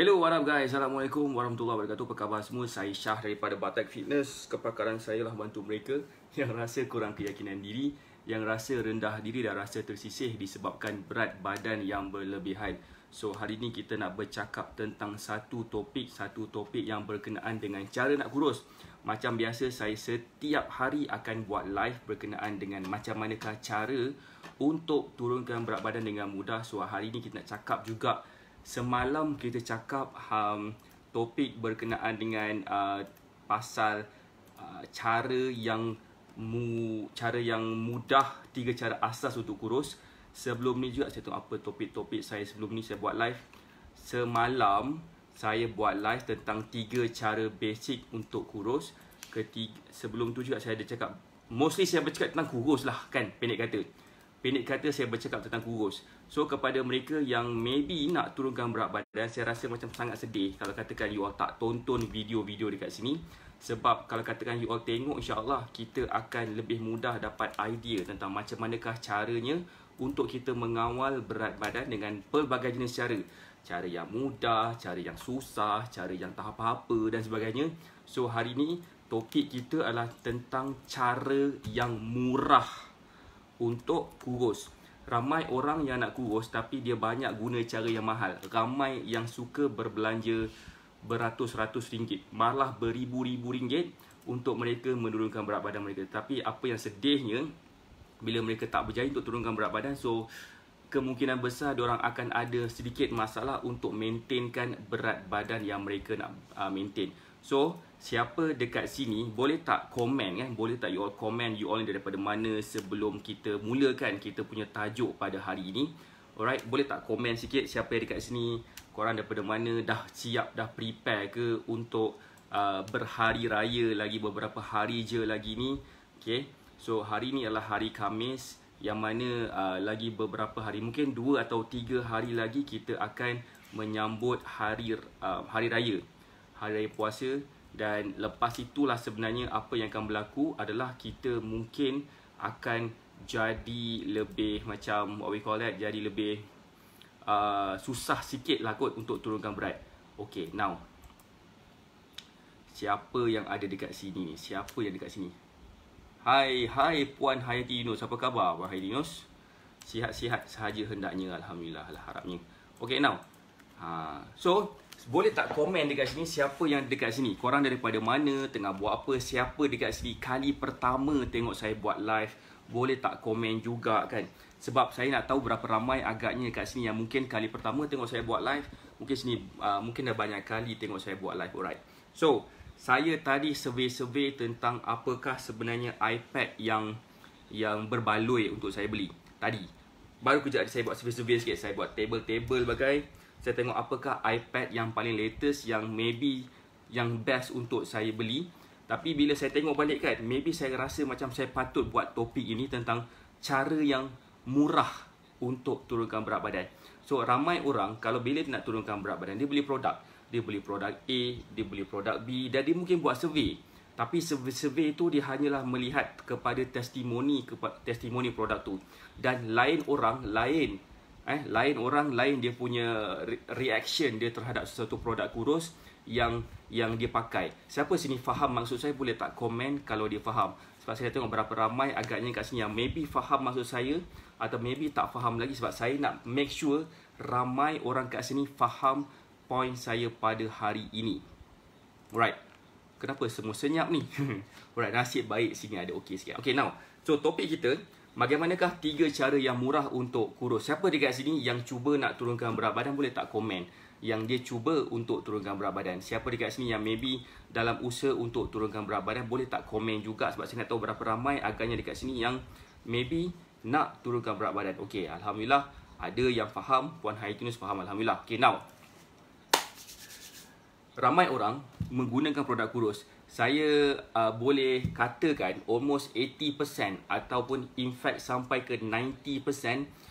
Hello, what up guys? Assalamualaikum warahmatullahi wabarakatuh. Apa khabar semua? Saya Syah daripada Batak Fitness. Kepakaran saya lah bantu mereka yang rasa kurang keyakinan diri, yang rasa rendah diri dan rasa tersisih disebabkan berat badan yang berlebihan. So, hari ni kita nak bercakap tentang satu topik, satu topik yang berkenaan dengan cara nak kurus. Macam biasa, saya setiap hari akan buat live berkenaan dengan macam manakah cara untuk turunkan berat badan dengan mudah. So, hari ni kita nak cakap juga tentang semalam kita cakap um, topik berkenaan dengan uh, pasal uh, cara yang mu cara yang mudah tiga cara asas untuk kurus sebelum ni juga saya tengok apa topik-topik saya sebelum ni saya buat live semalam saya buat live tentang tiga cara basic untuk kurus ketiga sebelum tu juga saya ada cakap mostly saya bercakap tentang kurus lah kan pendek kata Pendek kata saya bercakap tentang kurus. So kepada mereka yang maybe nak turunkan berat badan, saya rasa macam sangat sedih kalau katakan you all tak tonton video-video dekat sini. Sebab kalau katakan you all tengok insyaAllah kita akan lebih mudah dapat idea tentang macam manakah caranya untuk kita mengawal berat badan dengan pelbagai jenis cara. Cara yang mudah, cara yang susah, cara yang tahap apa dan sebagainya. So hari ni topik kita adalah tentang cara yang murah untuk kurus. Ramai orang yang nak kurus tapi dia banyak guna cara yang mahal. Ramai yang suka berbelanja beratus-ratus ringgit, malah beribu-ribu ringgit untuk mereka menurunkan berat badan mereka. Tapi apa yang sedihnya bila mereka tak berjaya untuk turunkan berat badan, so kemungkinan besar orang akan ada sedikit masalah untuk maintainkan berat badan yang mereka nak ah, maintain. So siapa dekat sini boleh tak komen kan boleh tak you all komen you all daripada mana sebelum kita mulakan kita punya tajuk pada hari ini alright boleh tak komen sikit siapa yang dekat sini korang daripada mana dah siap dah prepare ke untuk uh, berhari raya lagi beberapa hari je lagi ni okay so hari ni adalah hari Khamis yang mana uh, lagi beberapa hari mungkin dua atau tiga hari lagi kita akan menyambut hari uh, hari raya hari raya puasa dan lepas itulah sebenarnya apa yang akan berlaku adalah kita mungkin akan jadi lebih macam what we call it jadi lebih uh, susah sikit lah kot untuk turunkan berat Okay, now Siapa yang ada dekat sini? Siapa yang dekat sini? Hai, hai Puan Hayati Yunus Apa khabar Puan Hayati Yunus? Sihat-sihat sahaja hendaknya Alhamdulillah alhamdulillah. Okay, now ha, So, boleh tak komen dekat sini siapa yang dekat sini? Korang daripada mana? Tengah buat apa? Siapa dekat sini? Kali pertama tengok saya buat live. Boleh tak komen juga kan? Sebab saya nak tahu berapa ramai agaknya dekat sini yang mungkin kali pertama tengok saya buat live. Mungkin sini, uh, mungkin dah banyak kali tengok saya buat live. Alright. So, saya tadi survey-survey tentang apakah sebenarnya iPad yang yang berbaloi untuk saya beli. Tadi. Baru kejap saya buat survey-survey sikit. Saya buat table-table bagai saya tengok apakah iPad yang paling latest yang maybe yang best untuk saya beli tapi bila saya tengok balik kan maybe saya rasa macam saya patut buat topik ini tentang cara yang murah untuk turunkan berat badan so ramai orang kalau bila nak turunkan berat badan dia beli produk dia beli produk A dia beli produk B dan dia mungkin buat survey tapi survey-survey itu dia hanyalah melihat kepada testimoni kepada testimoni produk tu dan lain orang lain eh lain orang lain dia punya reaction dia terhadap sesuatu produk kurus yang yang dia pakai. Siapa sini faham maksud saya boleh tak komen kalau dia faham. Sebab saya tengok berapa ramai agaknya kat sini yang maybe faham maksud saya atau maybe tak faham lagi sebab saya nak make sure ramai orang kat sini faham point saya pada hari ini. Right. Kenapa semua senyap ni? Alright, nasib baik sini ada okey sikit. Okay, now. So, topik kita, Bagaimanakah tiga cara yang murah untuk kurus? Siapa dekat sini yang cuba nak turunkan berat badan boleh tak komen yang dia cuba untuk turunkan berat badan. Siapa dekat sini yang maybe dalam usaha untuk turunkan berat badan boleh tak komen juga sebab saya nak tahu berapa ramai agaknya dekat sini yang maybe nak turunkan berat badan. Okey, alhamdulillah ada yang faham, puan Haitunus faham alhamdulillah. Okey, now. Ramai orang menggunakan produk kurus saya uh, boleh katakan almost 80% ataupun in fact sampai ke 90%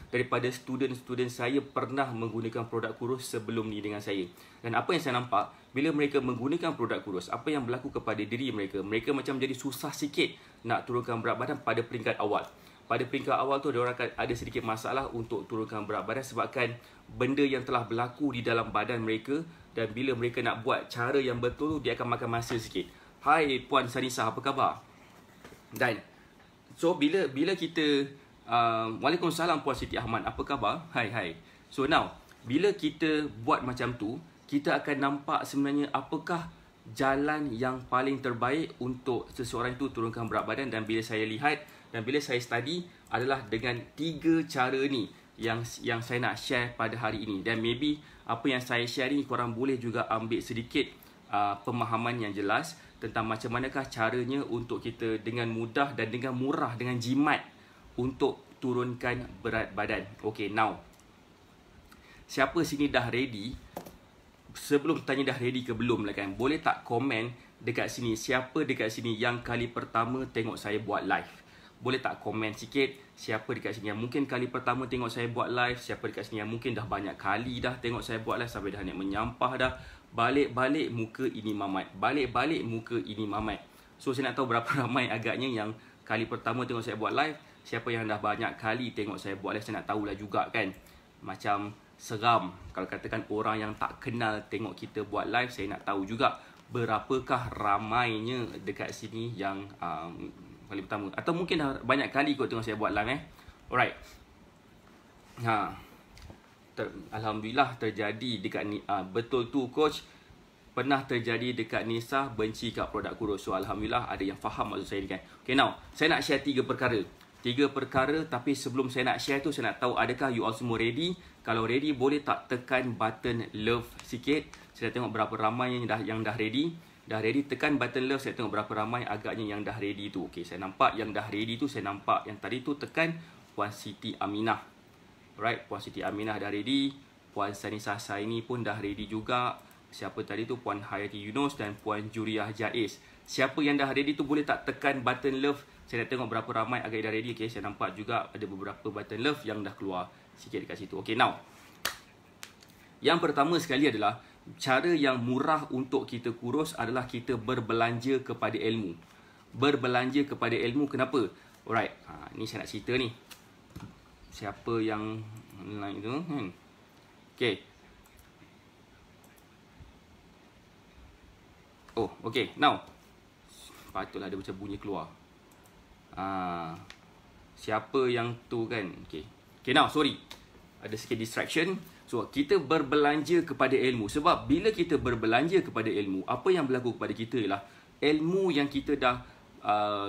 daripada student-student saya pernah menggunakan produk kurus sebelum ni dengan saya. Dan apa yang saya nampak, bila mereka menggunakan produk kurus, apa yang berlaku kepada diri mereka? Mereka macam jadi susah sikit nak turunkan berat badan pada peringkat awal. Pada peringkat awal tu, diorang akan ada sedikit masalah untuk turunkan berat badan sebabkan benda yang telah berlaku di dalam badan mereka dan bila mereka nak buat cara yang betul dia akan makan masa sikit. Hai Puan Sarisa, apa khabar? Dan so bila bila kita uh, Waalaikumsalam Puan Siti Ahmad, apa khabar? Hai hai. So now, bila kita buat macam tu, kita akan nampak sebenarnya apakah jalan yang paling terbaik untuk seseorang itu turunkan berat badan dan bila saya lihat dan bila saya study adalah dengan tiga cara ni yang yang saya nak share pada hari ini dan maybe apa yang saya share ni korang boleh juga ambil sedikit uh, pemahaman yang jelas tentang macam manakah caranya untuk kita dengan mudah dan dengan murah dengan jimat untuk turunkan berat badan. Okay, now. Siapa sini dah ready? Sebelum tanya dah ready ke belum lah kan? Boleh tak komen dekat sini siapa dekat sini yang kali pertama tengok saya buat live? Boleh tak komen sikit siapa dekat sini yang mungkin kali pertama tengok saya buat live? Siapa dekat sini yang mungkin dah banyak kali dah tengok saya buat live sampai dah nak menyampah dah? Balik-balik muka ini mamat Balik-balik muka ini mamat So saya nak tahu berapa ramai agaknya yang Kali pertama tengok saya buat live Siapa yang dah banyak kali tengok saya buat live Saya nak tahulah juga kan Macam seram Kalau katakan orang yang tak kenal tengok kita buat live Saya nak tahu juga Berapakah ramainya dekat sini yang um, Kali pertama Atau mungkin dah banyak kali kau tengok saya buat live eh Alright Haa ter, alhamdulillah terjadi dekat ni uh, betul tu coach pernah terjadi dekat Nisa benci kat produk kurus. So alhamdulillah ada yang faham maksud saya ni kan. Okay now, saya nak share tiga perkara. Tiga perkara tapi sebelum saya nak share tu saya nak tahu adakah you all semua ready? Kalau ready boleh tak tekan button love sikit? Saya dah tengok berapa ramai yang dah yang dah ready. Dah ready tekan button love saya tengok berapa ramai agaknya yang dah ready tu. Okay saya nampak yang dah ready tu saya nampak yang tadi tu tekan Wan Siti Aminah. Right, Puan Siti Aminah dah ready. Puan Sanisa ini pun dah ready juga. Siapa tadi tu Puan Hayati Yunus dan Puan Juriah Jaiz. Siapa yang dah ready tu boleh tak tekan button love. Saya nak tengok berapa ramai agak dah ready. Okay, saya nampak juga ada beberapa button love yang dah keluar sikit dekat situ. Okay, now. Yang pertama sekali adalah cara yang murah untuk kita kurus adalah kita berbelanja kepada ilmu. Berbelanja kepada ilmu kenapa? Alright, ha, ni saya nak cerita ni siapa yang naik tu kan. Okey. Oh, okey. Now. Patutlah ada macam bunyi keluar. Ah. Siapa yang tu kan? Okey. Okay. now, sorry. Ada sikit distraction. So, kita berbelanja kepada ilmu. Sebab bila kita berbelanja kepada ilmu, apa yang berlaku kepada kita ialah ilmu yang kita dah uh,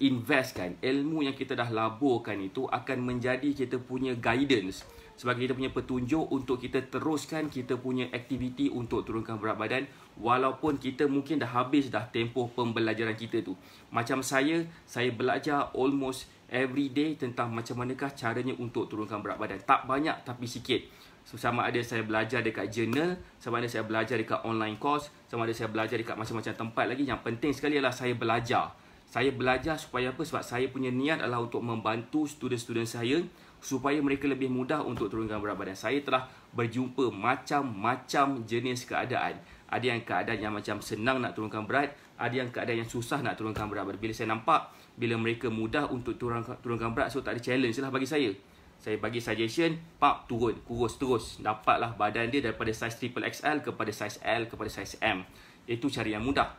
investkan ilmu yang kita dah laburkan itu akan menjadi kita punya guidance sebagai kita punya petunjuk untuk kita teruskan kita punya aktiviti untuk turunkan berat badan walaupun kita mungkin dah habis dah tempoh pembelajaran kita tu macam saya saya belajar almost every day tentang macam manakah caranya untuk turunkan berat badan tak banyak tapi sikit so, sama ada saya belajar dekat journal sama ada saya belajar dekat online course sama ada saya belajar dekat macam-macam tempat lagi yang penting sekali ialah saya belajar saya belajar supaya apa sebab saya punya niat adalah untuk membantu student-student saya supaya mereka lebih mudah untuk turunkan berat badan. Saya telah berjumpa macam-macam jenis keadaan. Ada yang keadaan yang macam senang nak turunkan berat, ada yang keadaan yang susah nak turunkan berat. Bila saya nampak bila mereka mudah untuk turunkan berat so tak ada challenge lah bagi saya. Saya bagi suggestion, pak turun, kurus terus. Dapatlah badan dia daripada saiz triple XL kepada saiz L kepada saiz M. Itu cara yang mudah.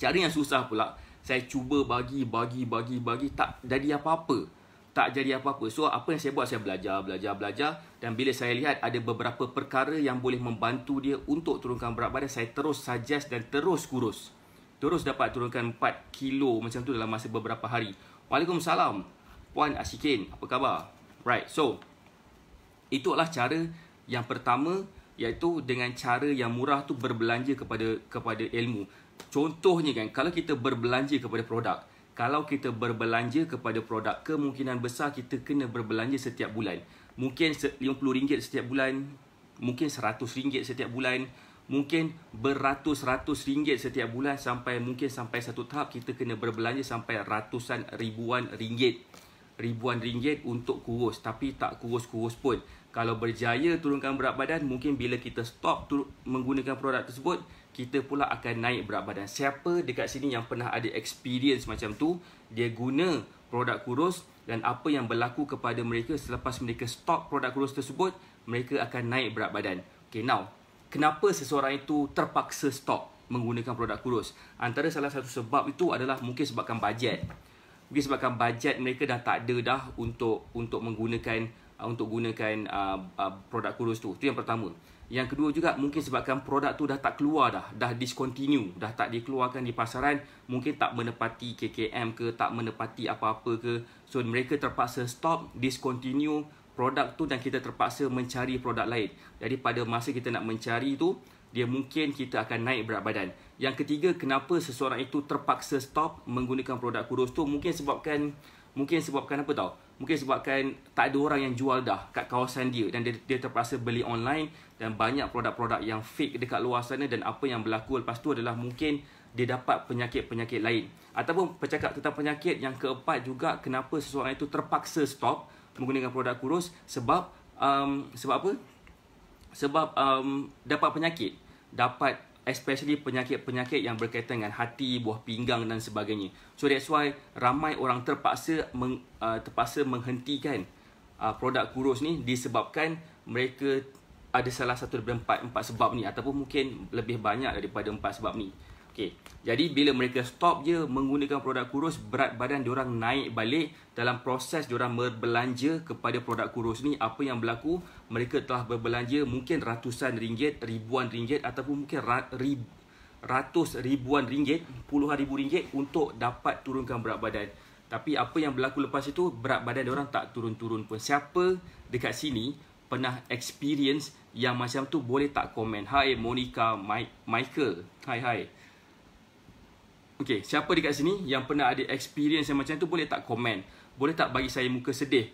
Cara yang susah pula, saya cuba bagi bagi bagi bagi tak jadi apa-apa tak jadi apa-apa so apa yang saya buat saya belajar belajar belajar dan bila saya lihat ada beberapa perkara yang boleh membantu dia untuk turunkan berat badan saya terus suggest dan terus kurus terus dapat turunkan 4 kilo macam tu dalam masa beberapa hari Waalaikumsalam Puan asyikin apa khabar right so itulah cara yang pertama iaitu dengan cara yang murah tu berbelanja kepada kepada ilmu Contohnya kan, kalau kita berbelanja kepada produk, kalau kita berbelanja kepada produk, kemungkinan besar kita kena berbelanja setiap bulan. Mungkin RM50 setiap bulan, mungkin RM100 setiap bulan, mungkin beratus-ratus ringgit setiap bulan sampai mungkin sampai satu tahap kita kena berbelanja sampai ratusan ribuan ringgit ribuan ringgit untuk kurus tapi tak kurus-kurus pun kalau berjaya turunkan berat badan mungkin bila kita stop tur- menggunakan produk tersebut kita pula akan naik berat badan. Siapa dekat sini yang pernah ada experience macam tu, dia guna produk kurus dan apa yang berlaku kepada mereka selepas mereka stop produk kurus tersebut, mereka akan naik berat badan. Okay, now, kenapa seseorang itu terpaksa stop menggunakan produk kurus? Antara salah satu sebab itu adalah mungkin sebabkan bajet. Mungkin sebabkan bajet mereka dah tak ada dah untuk untuk menggunakan Uh, untuk gunakan uh, uh, produk kurus tu. Itu yang pertama. Yang kedua juga mungkin sebabkan produk tu dah tak keluar dah, dah discontinue, dah tak dikeluarkan di pasaran, mungkin tak menepati KKM ke, tak menepati apa-apa ke. So mereka terpaksa stop, discontinue produk tu dan kita terpaksa mencari produk lain. Jadi pada masa kita nak mencari tu, dia mungkin kita akan naik berat badan. Yang ketiga, kenapa seseorang itu terpaksa stop menggunakan produk kurus tu? Mungkin sebabkan Mungkin sebabkan apa tau? Mungkin sebabkan tak ada orang yang jual dah kat kawasan dia dan dia, dia terpaksa beli online dan banyak produk-produk yang fake dekat luar sana dan apa yang berlaku lepas tu adalah mungkin dia dapat penyakit-penyakit lain. Ataupun bercakap tentang penyakit yang keempat juga kenapa seseorang itu terpaksa stop menggunakan produk kurus sebab um, sebab apa? Sebab um, dapat penyakit, dapat especially penyakit-penyakit yang berkaitan dengan hati, buah pinggang dan sebagainya. So that's why ramai orang terpaksa meng, uh, terpaksa menghentikan uh, produk kurus ni disebabkan mereka ada salah satu daripada empat, empat sebab ni ataupun mungkin lebih banyak daripada empat sebab ni. Okey. Jadi bila mereka stop je menggunakan produk kurus, berat badan orang naik balik dalam proses orang berbelanja kepada produk kurus ni apa yang berlaku? Mereka telah berbelanja mungkin ratusan ringgit, ribuan ringgit ataupun mungkin ratus ribuan ringgit, puluhan ribu ringgit untuk dapat turunkan berat badan. Tapi apa yang berlaku lepas itu? Berat badan orang tak turun-turun pun. Siapa dekat sini pernah experience yang macam tu boleh tak komen. Hai Monica, Mike, Michael. Hai hai. Okay, siapa dekat sini yang pernah ada experience yang macam tu boleh tak komen? Boleh tak bagi saya muka sedih?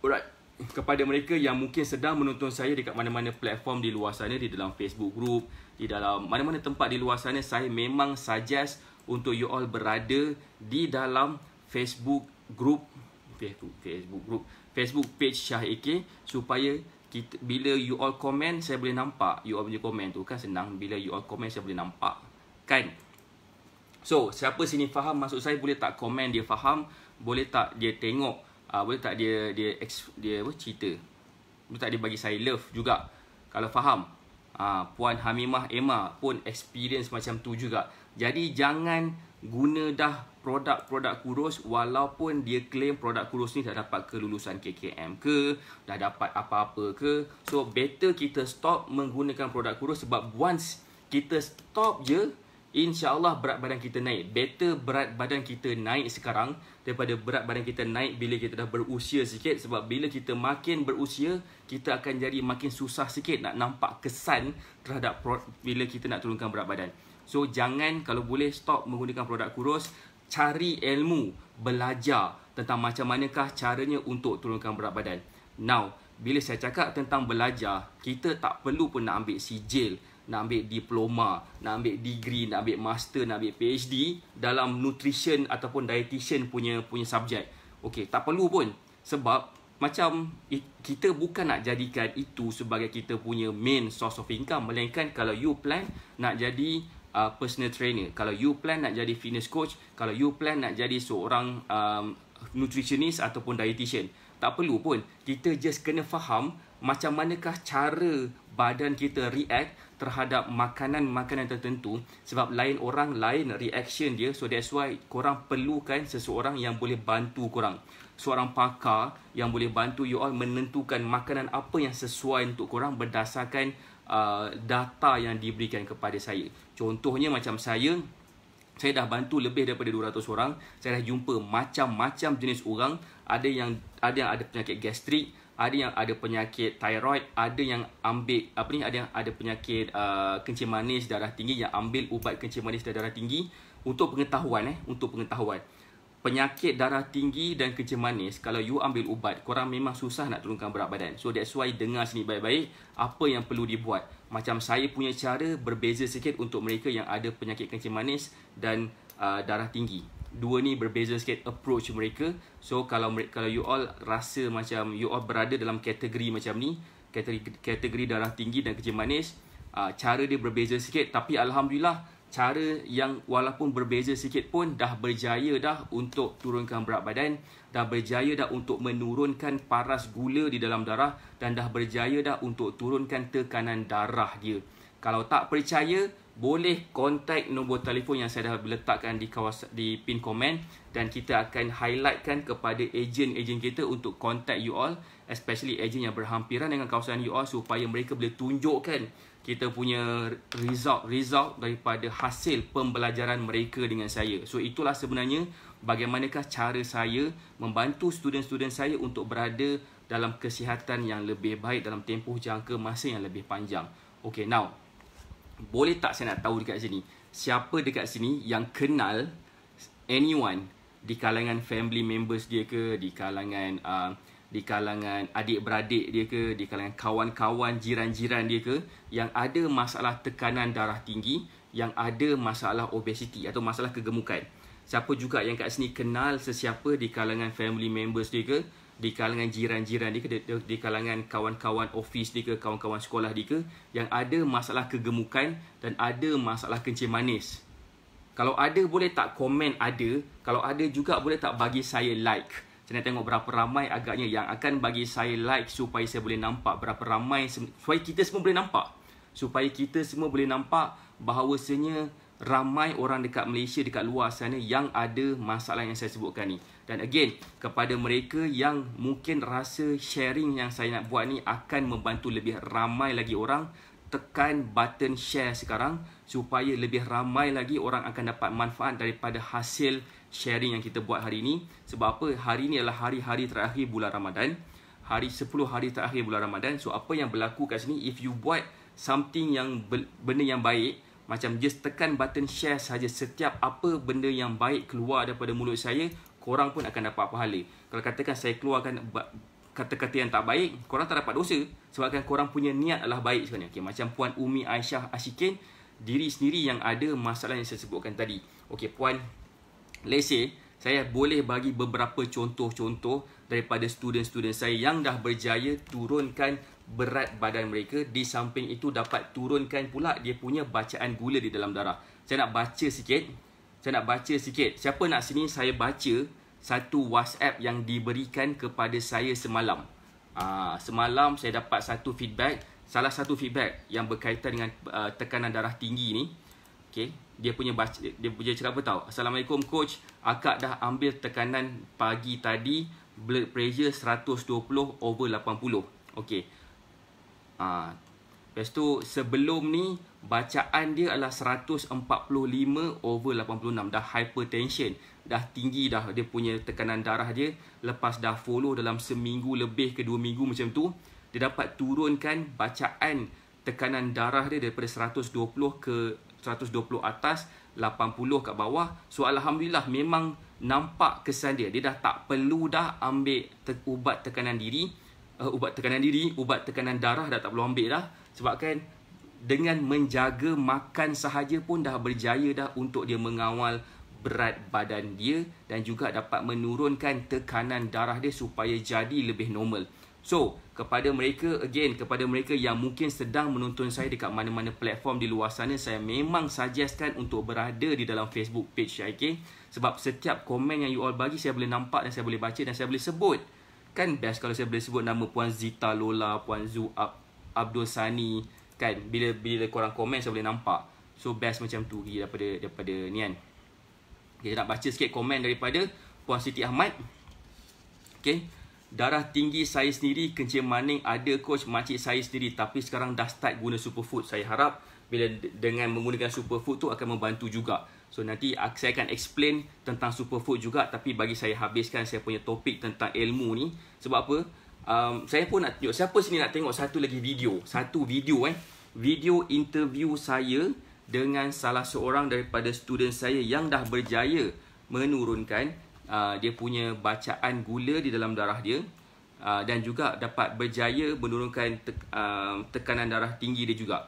Alright, kepada mereka yang mungkin sedang menonton saya dekat mana-mana platform di luar sana, di dalam Facebook group, di dalam mana-mana tempat di luar sana, saya memang suggest untuk you all berada di dalam Facebook group, Facebook group, Facebook page Syah AK supaya kita, bila you all komen, saya boleh nampak you all punya komen tu. Kan senang bila you all komen, saya boleh nampak. Kan? So, siapa sini faham maksud saya boleh tak komen dia faham, boleh tak dia tengok, uh, boleh tak dia dia dia apa cerita. Boleh tak dia bagi saya love juga. Kalau faham. Uh, Puan Hamimah Emma pun experience macam tu juga. Jadi jangan guna dah produk-produk kurus walaupun dia claim produk kurus ni dah dapat kelulusan KKM ke, dah dapat apa-apa ke. So, better kita stop menggunakan produk kurus sebab once kita stop je, insyaAllah berat badan kita naik. Better berat badan kita naik sekarang daripada berat badan kita naik bila kita dah berusia sikit. Sebab bila kita makin berusia, kita akan jadi makin susah sikit nak nampak kesan terhadap bila kita nak turunkan berat badan. So, jangan kalau boleh stop menggunakan produk kurus. Cari ilmu, belajar tentang macam manakah caranya untuk turunkan berat badan. Now, bila saya cakap tentang belajar, kita tak perlu pun nak ambil sijil nak ambil diploma, nak ambil degree, nak ambil master, nak ambil PhD dalam nutrition ataupun dietitian punya punya subjek. Okey, tak perlu pun sebab macam kita bukan nak jadikan itu sebagai kita punya main source of income melainkan kalau you plan nak jadi uh, personal trainer, kalau you plan nak jadi fitness coach, kalau you plan nak jadi seorang um, nutritionist ataupun dietitian. Tak perlu pun. Kita just kena faham macam manakah cara badan kita react terhadap makanan-makanan tertentu sebab lain orang lain reaction dia so that's why korang perlukan seseorang yang boleh bantu korang seorang pakar yang boleh bantu you all menentukan makanan apa yang sesuai untuk korang berdasarkan uh, data yang diberikan kepada saya contohnya macam saya saya dah bantu lebih daripada 200 orang saya dah jumpa macam-macam jenis orang ada yang ada yang ada penyakit gastrik ada yang ada penyakit thyroid, ada yang ambil apa ni ada yang ada penyakit uh, kencing manis darah tinggi yang ambil ubat kencing manis dan darah tinggi untuk pengetahuan eh untuk pengetahuan. Penyakit darah tinggi dan kencing manis kalau you ambil ubat korang memang susah nak turunkan berat badan. So that's why dengar sini baik-baik apa yang perlu dibuat. Macam saya punya cara berbeza sikit untuk mereka yang ada penyakit kencing manis dan uh, darah tinggi dua ni berbeza sikit approach mereka. So kalau kalau you all rasa macam you all berada dalam kategori macam ni, kategori kategori darah tinggi dan kencing manis, uh, cara dia berbeza sikit tapi alhamdulillah cara yang walaupun berbeza sikit pun dah berjaya dah untuk turunkan berat badan, dah berjaya dah untuk menurunkan paras gula di dalam darah dan dah berjaya dah untuk turunkan tekanan darah dia. Kalau tak percaya, boleh kontak nombor telefon yang saya dah letakkan di kawasan di pin komen dan kita akan highlightkan kepada ejen-ejen kita untuk kontak you all especially ejen yang berhampiran dengan kawasan you all supaya mereka boleh tunjukkan kita punya result result daripada hasil pembelajaran mereka dengan saya. So itulah sebenarnya bagaimanakah cara saya membantu student-student saya untuk berada dalam kesihatan yang lebih baik dalam tempoh jangka masa yang lebih panjang. Okay, now boleh tak saya nak tahu dekat sini siapa dekat sini yang kenal anyone di kalangan family members dia ke di kalangan uh, di kalangan adik-beradik dia ke di kalangan kawan-kawan jiran-jiran dia ke yang ada masalah tekanan darah tinggi yang ada masalah obesiti atau masalah kegemukan siapa juga yang kat sini kenal sesiapa di kalangan family members dia ke di kalangan jiran-jiran dia ke di, di kalangan kawan-kawan office dia ke kawan-kawan sekolah dia ke yang ada masalah kegemukan dan ada masalah kencing manis. Kalau ada boleh tak komen ada, kalau ada juga boleh tak bagi saya like. Saya nak tengok berapa ramai agaknya yang akan bagi saya like supaya saya boleh nampak berapa ramai supaya kita semua boleh nampak. Supaya kita semua boleh nampak bahawasanya ramai orang dekat Malaysia dekat luar sana yang ada masalah yang saya sebutkan ni. Dan again, kepada mereka yang mungkin rasa sharing yang saya nak buat ni akan membantu lebih ramai lagi orang, tekan button share sekarang supaya lebih ramai lagi orang akan dapat manfaat daripada hasil sharing yang kita buat hari ini. Sebab apa? Hari ini adalah hari-hari terakhir bulan Ramadan. Hari 10 hari terakhir bulan Ramadan. So apa yang berlaku kat sini, if you buat something yang benda yang baik, macam just tekan button share saja setiap apa benda yang baik keluar daripada mulut saya korang pun akan dapat pahala. Kalau katakan saya keluarkan kata-kata yang tak baik, korang tak dapat dosa sebabkan korang punya niat adalah baik sebenarnya. Okey, macam puan Umi Aisyah Asyikin diri sendiri yang ada masalah yang saya sebutkan tadi. Okey, puan Lese, saya boleh bagi beberapa contoh-contoh daripada student-student saya yang dah berjaya turunkan berat badan mereka di samping itu dapat turunkan pula dia punya bacaan gula di dalam darah. Saya nak baca sikit saya nak baca sikit. Siapa nak sini saya baca satu WhatsApp yang diberikan kepada saya semalam. Aa, ah, semalam saya dapat satu feedback, salah satu feedback yang berkaitan dengan uh, tekanan darah tinggi ni. Okay. Dia punya baca, dia punya cerita apa tahu? Assalamualaikum coach, akak dah ambil tekanan pagi tadi blood pressure 120 over 80. Okey. Ah. Lepas tu sebelum ni bacaan dia adalah 145 over 86 dah hypertension dah tinggi dah dia punya tekanan darah dia lepas dah follow dalam seminggu lebih ke dua minggu macam tu dia dapat turunkan bacaan tekanan darah dia daripada 120 ke 120 atas 80 kat bawah so alhamdulillah memang nampak kesan dia dia dah tak perlu dah ambil te- ubat tekanan diri uh, ubat tekanan diri ubat tekanan darah dah tak perlu ambil dah sebab kan dengan menjaga makan sahaja pun dah berjaya dah untuk dia mengawal berat badan dia dan juga dapat menurunkan tekanan darah dia supaya jadi lebih normal. So, kepada mereka again kepada mereka yang mungkin sedang menonton saya dekat mana-mana platform di luar sana, saya memang suggestkan untuk berada di dalam Facebook page saya, okay? Sebab setiap komen yang you all bagi saya boleh nampak dan saya boleh baca dan saya boleh sebut. Kan best kalau saya boleh sebut nama Puan Zita Lola, Puan Zu Ab- Abdul Sani, kan bila bila korang komen saya boleh nampak so best macam tu gi daripada daripada ni kan okay, saya nak baca sikit komen daripada puan Siti Ahmad okey darah tinggi saya sendiri kencing maning ada coach makcik saya sendiri tapi sekarang dah start guna superfood saya harap bila dengan menggunakan superfood tu akan membantu juga So nanti saya akan explain tentang superfood juga Tapi bagi saya habiskan saya punya topik tentang ilmu ni Sebab apa? um, saya pun nak tunjuk siapa sini nak tengok satu lagi video satu video eh video interview saya dengan salah seorang daripada student saya yang dah berjaya menurunkan uh, dia punya bacaan gula di dalam darah dia uh, dan juga dapat berjaya menurunkan te- uh, tekanan darah tinggi dia juga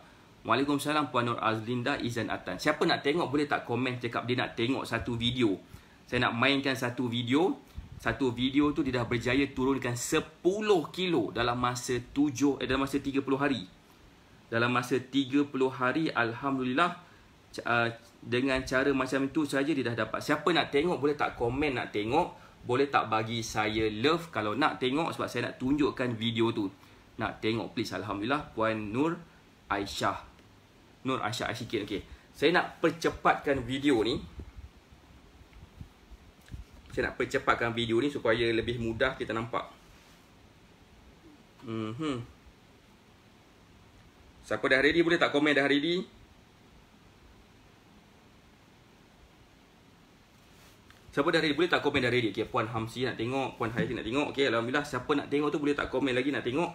Waalaikumsalam Puan Nur Azlinda Izan Atan Siapa nak tengok boleh tak komen cakap dia nak tengok satu video Saya nak mainkan satu video satu video tu dia dah berjaya turunkan 10 kilo dalam masa 7 eh, dalam masa 30 hari. Dalam masa 30 hari alhamdulillah uh, dengan cara macam itu saja dia dah dapat. Siapa nak tengok boleh tak komen nak tengok, boleh tak bagi saya love kalau nak tengok sebab saya nak tunjukkan video tu. Nak tengok please alhamdulillah puan Nur Aisyah. Nur Aisyah sikit okey. Saya nak percepatkan video ni saya nak percepatkan video ni supaya lebih mudah kita nampak. Mhm. Mm Siapa dah ready boleh tak komen dah ready? Siapa dah ready boleh tak komen dah ready? Okey, puan Hamsi nak tengok, puan Haiti nak tengok. Okay, alhamdulillah siapa nak tengok tu boleh tak komen lagi nak tengok.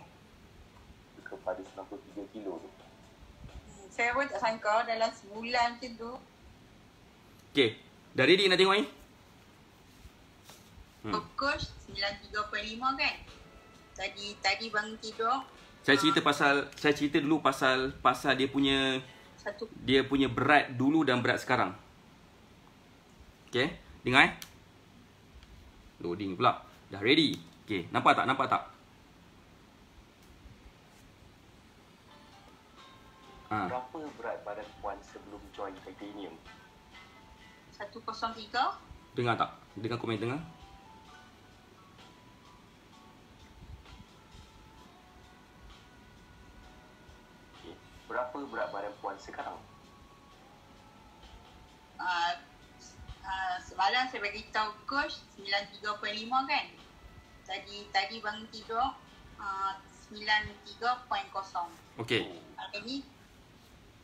Saya pun tak sangka dalam sebulan macam tu. Okey, dah ready nak tengok ni? Eh? Hmm. Coach 9.35 kan? Tadi tadi bangun tidur. Saya cerita uh, pasal saya cerita dulu pasal pasal dia punya satu. dia punya berat dulu dan berat sekarang. Okay, dengar eh. Loading pula. Dah ready. Okay, nampak tak? Nampak tak? Ah. Berapa berat badan puan sebelum join titanium? 103. Dengar tak? Dengar komen tengah? berapa berat badan puan sekarang? Uh, ah, uh, ah, semalam saya bagi tahu coach 93.5 kan. Tadi tadi bangun tidur ah, uh, 93.0. Okey. Hari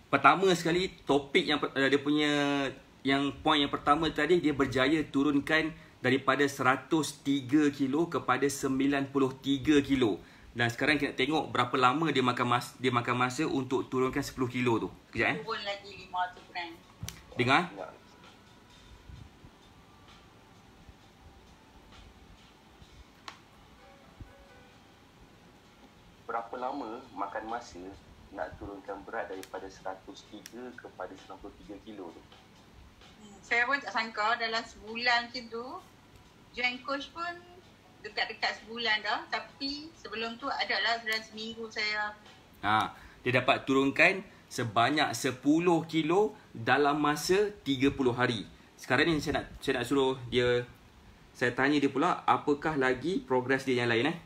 pertama sekali topik yang uh, dia punya yang poin yang pertama tadi dia berjaya turunkan daripada 103 kilo kepada 93 kilo dan sekarang kita tengok berapa lama dia makan masa dia makan masa untuk turunkan 10 kilo tu. Kejap eh. Turun lagi 5 tu kan. Dengar? Berapa lama makan masa nak turunkan berat daripada 103 kepada 93 kilo tu? Hmm. Saya pun tak sangka dalam sebulan macam tu Jen coach pun dekat-dekat sebulan dah tapi sebelum tu adalah dalam seminggu saya ha dia dapat turunkan sebanyak 10 kilo dalam masa 30 hari. Sekarang ni saya nak saya nak suruh dia saya tanya dia pula apakah lagi progres dia yang lain eh?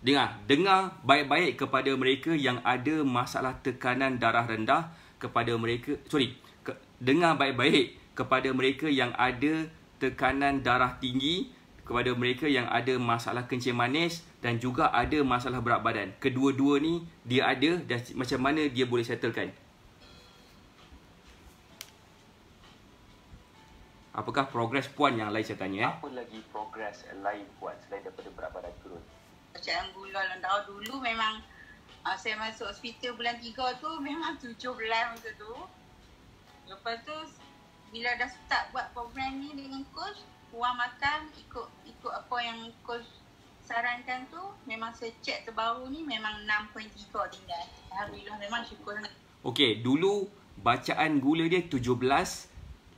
Dengar, dengar baik-baik kepada mereka yang ada masalah tekanan darah rendah kepada mereka, sorry, ke, dengar baik-baik kepada mereka yang ada tekanan darah tinggi kepada mereka yang ada masalah kencing manis dan juga ada masalah berat badan. Kedua-dua ni dia ada dan macam mana dia boleh settlekan. Apakah progres puan yang lain saya tanya? Eh? Apa lagi progres lain puan selain daripada berat badan turun? Macam gula lah. Dulu memang uh, saya masuk hospital bulan tiga tu memang tujuh bulan masa tu. Lepas tu bila dah start buat program ni dengan coach, kurang makan ikut ikut apa yang coach sarankan tu memang secek check terbaru ni memang 6.3 tinggal. Alhamdulillah memang syukur sangat. Okey, dulu bacaan gula dia 17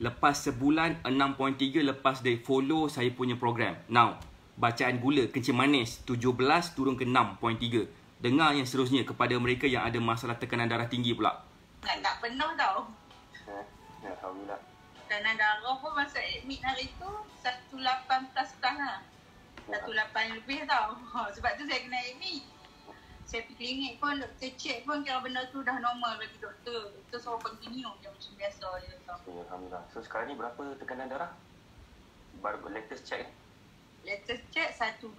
lepas sebulan 6.3 lepas dia follow saya punya program. Now, bacaan gula kencing manis 17 turun ke 6.3. Dengar yang seterusnya kepada mereka yang ada masalah tekanan darah tinggi pula. Tak, tak penuh tau. Eh, ya, Alhamdulillah tekanan darah pun masa admit hari tu 118 plus lah. 18 lebih tau. Sebab tu saya kena admit. Saya pergi klinik pun, doktor check pun kira benda tu dah normal bagi doktor. Doktor suruh continue je macam biasa. Ya, Alhamdulillah. So sekarang ni berapa tekanan darah? Baru latest check Latest check 128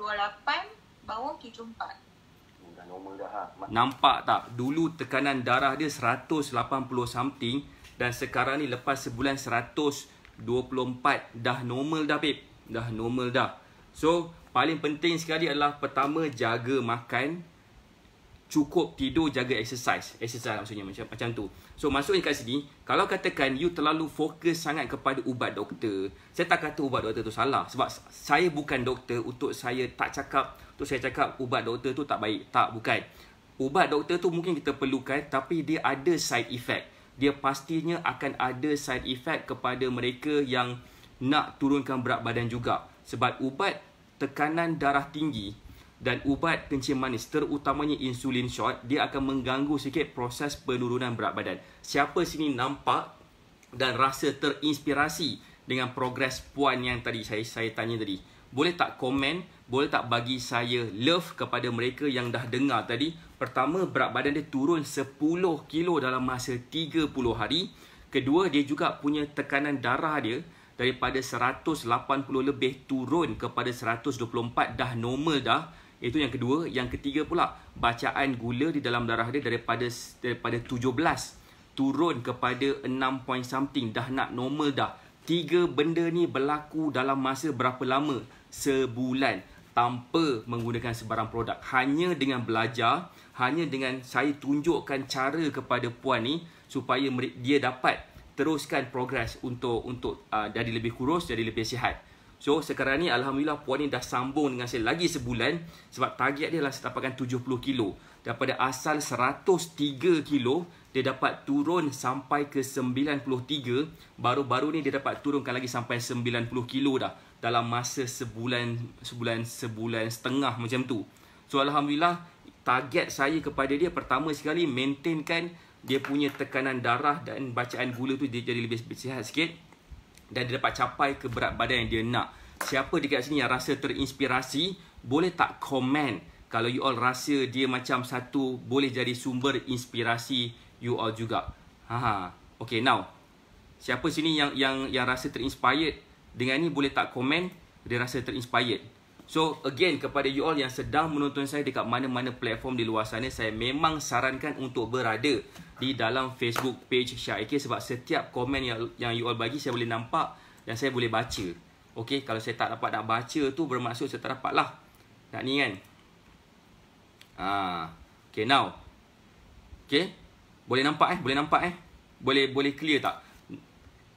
bawah 74. Hmm, dah normal dah ha. Nampak tak dulu tekanan darah dia 180 something dan sekarang ni lepas sebulan 124 dah normal dah babe dah normal dah so paling penting sekali adalah pertama jaga makan cukup tidur jaga exercise exercise lah maksudnya macam macam tu so masuk kat sini kalau katakan you terlalu fokus sangat kepada ubat doktor saya tak kata ubat doktor tu salah sebab saya bukan doktor untuk saya tak cakap untuk saya cakap ubat doktor tu tak baik tak bukan ubat doktor tu mungkin kita perlukan tapi dia ada side effect dia pastinya akan ada side effect kepada mereka yang nak turunkan berat badan juga sebab ubat tekanan darah tinggi dan ubat kencing manis terutamanya insulin shot dia akan mengganggu sikit proses penurunan berat badan siapa sini nampak dan rasa terinspirasi dengan progres puan yang tadi saya saya tanya tadi boleh tak komen, boleh tak bagi saya love kepada mereka yang dah dengar tadi. Pertama, berat badan dia turun 10 kilo dalam masa 30 hari. Kedua, dia juga punya tekanan darah dia daripada 180 lebih turun kepada 124 dah normal dah. Itu yang kedua. Yang ketiga pula, bacaan gula di dalam darah dia daripada daripada 17 turun kepada 6 point something dah nak normal dah. Tiga benda ni berlaku dalam masa berapa lama? sebulan tanpa menggunakan sebarang produk hanya dengan belajar hanya dengan saya tunjukkan cara kepada puan ni supaya dia dapat teruskan progres untuk untuk uh, jadi lebih kurus jadi lebih sihat so sekarang ni alhamdulillah puan ni dah sambung dengan saya lagi sebulan sebab target dia lah setapakan 70 kilo daripada asal 103 kilo dia dapat turun sampai ke 93 baru-baru ni dia dapat turunkan lagi sampai 90 kilo dah dalam masa sebulan sebulan sebulan setengah macam tu. So alhamdulillah target saya kepada dia pertama sekali maintainkan dia punya tekanan darah dan bacaan gula tu dia jadi lebih sihat sikit dan dia dapat capai ke berat badan yang dia nak. Siapa dekat sini yang rasa terinspirasi, boleh tak komen kalau you all rasa dia macam satu boleh jadi sumber inspirasi you all juga. Ha. Okay, now. Siapa sini yang yang yang rasa terinspired dengan ni boleh tak komen dia rasa terinspired so again kepada you all yang sedang menonton saya dekat mana-mana platform di luar sana saya memang sarankan untuk berada di dalam Facebook page Syah AK sebab setiap komen yang, yang you all bagi saya boleh nampak dan saya boleh baca Okay, kalau saya tak dapat nak baca tu bermaksud saya tak dapat lah. Nak ni kan? Ah, ha, okay now. Okay, boleh nampak eh? Boleh nampak eh? Boleh boleh clear tak?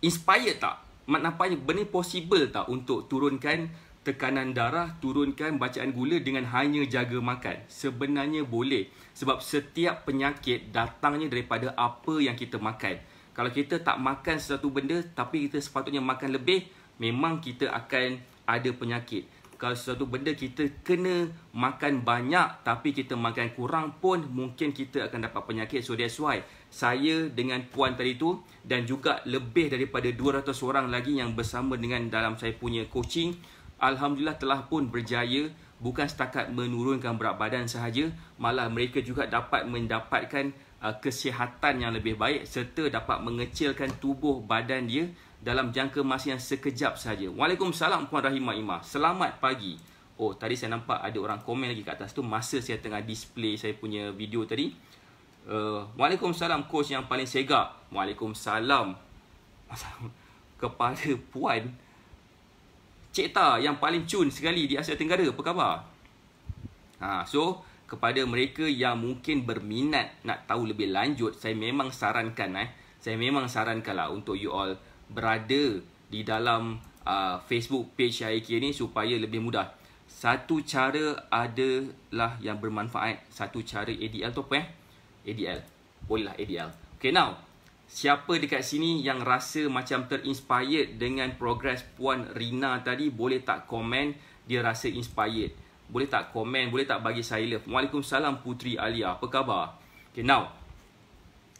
Inspired tak? mak nampaknya benda possible tak untuk turunkan tekanan darah, turunkan bacaan gula dengan hanya jaga makan. Sebenarnya boleh sebab setiap penyakit datangnya daripada apa yang kita makan. Kalau kita tak makan sesuatu benda tapi kita sepatutnya makan lebih, memang kita akan ada penyakit. Kalau sesuatu benda kita kena makan banyak tapi kita makan kurang pun mungkin kita akan dapat penyakit. So that's why saya dengan puan tadi tu dan juga lebih daripada 200 orang lagi yang bersama dengan dalam saya punya coaching alhamdulillah telah pun berjaya bukan setakat menurunkan berat badan sahaja malah mereka juga dapat mendapatkan uh, kesihatan yang lebih baik serta dapat mengecilkan tubuh badan dia dalam jangka masa yang sekejap sahaja. Waalaikumsalam puan Rahimah Imah. Selamat pagi. Oh, tadi saya nampak ada orang komen lagi kat atas tu masa saya tengah display saya punya video tadi. Uh, Waalaikumsalam coach yang paling segak. Waalaikumsalam. Kepada puan Cik Ta yang paling cun sekali di Asia Tenggara. Apa khabar? Ha, so, kepada mereka yang mungkin berminat nak tahu lebih lanjut, saya memang sarankan eh. Saya memang sarankan lah untuk you all berada di dalam uh, Facebook page IK ni supaya lebih mudah. Satu cara adalah yang bermanfaat. Satu cara ADL tu apa eh? ADL. Bolehlah ADL. Okay now, siapa dekat sini yang rasa macam terinspired dengan progres Puan Rina tadi, boleh tak komen dia rasa inspired? Boleh tak komen, boleh tak bagi saya love? Waalaikumsalam Putri Alia, apa khabar? Okay now,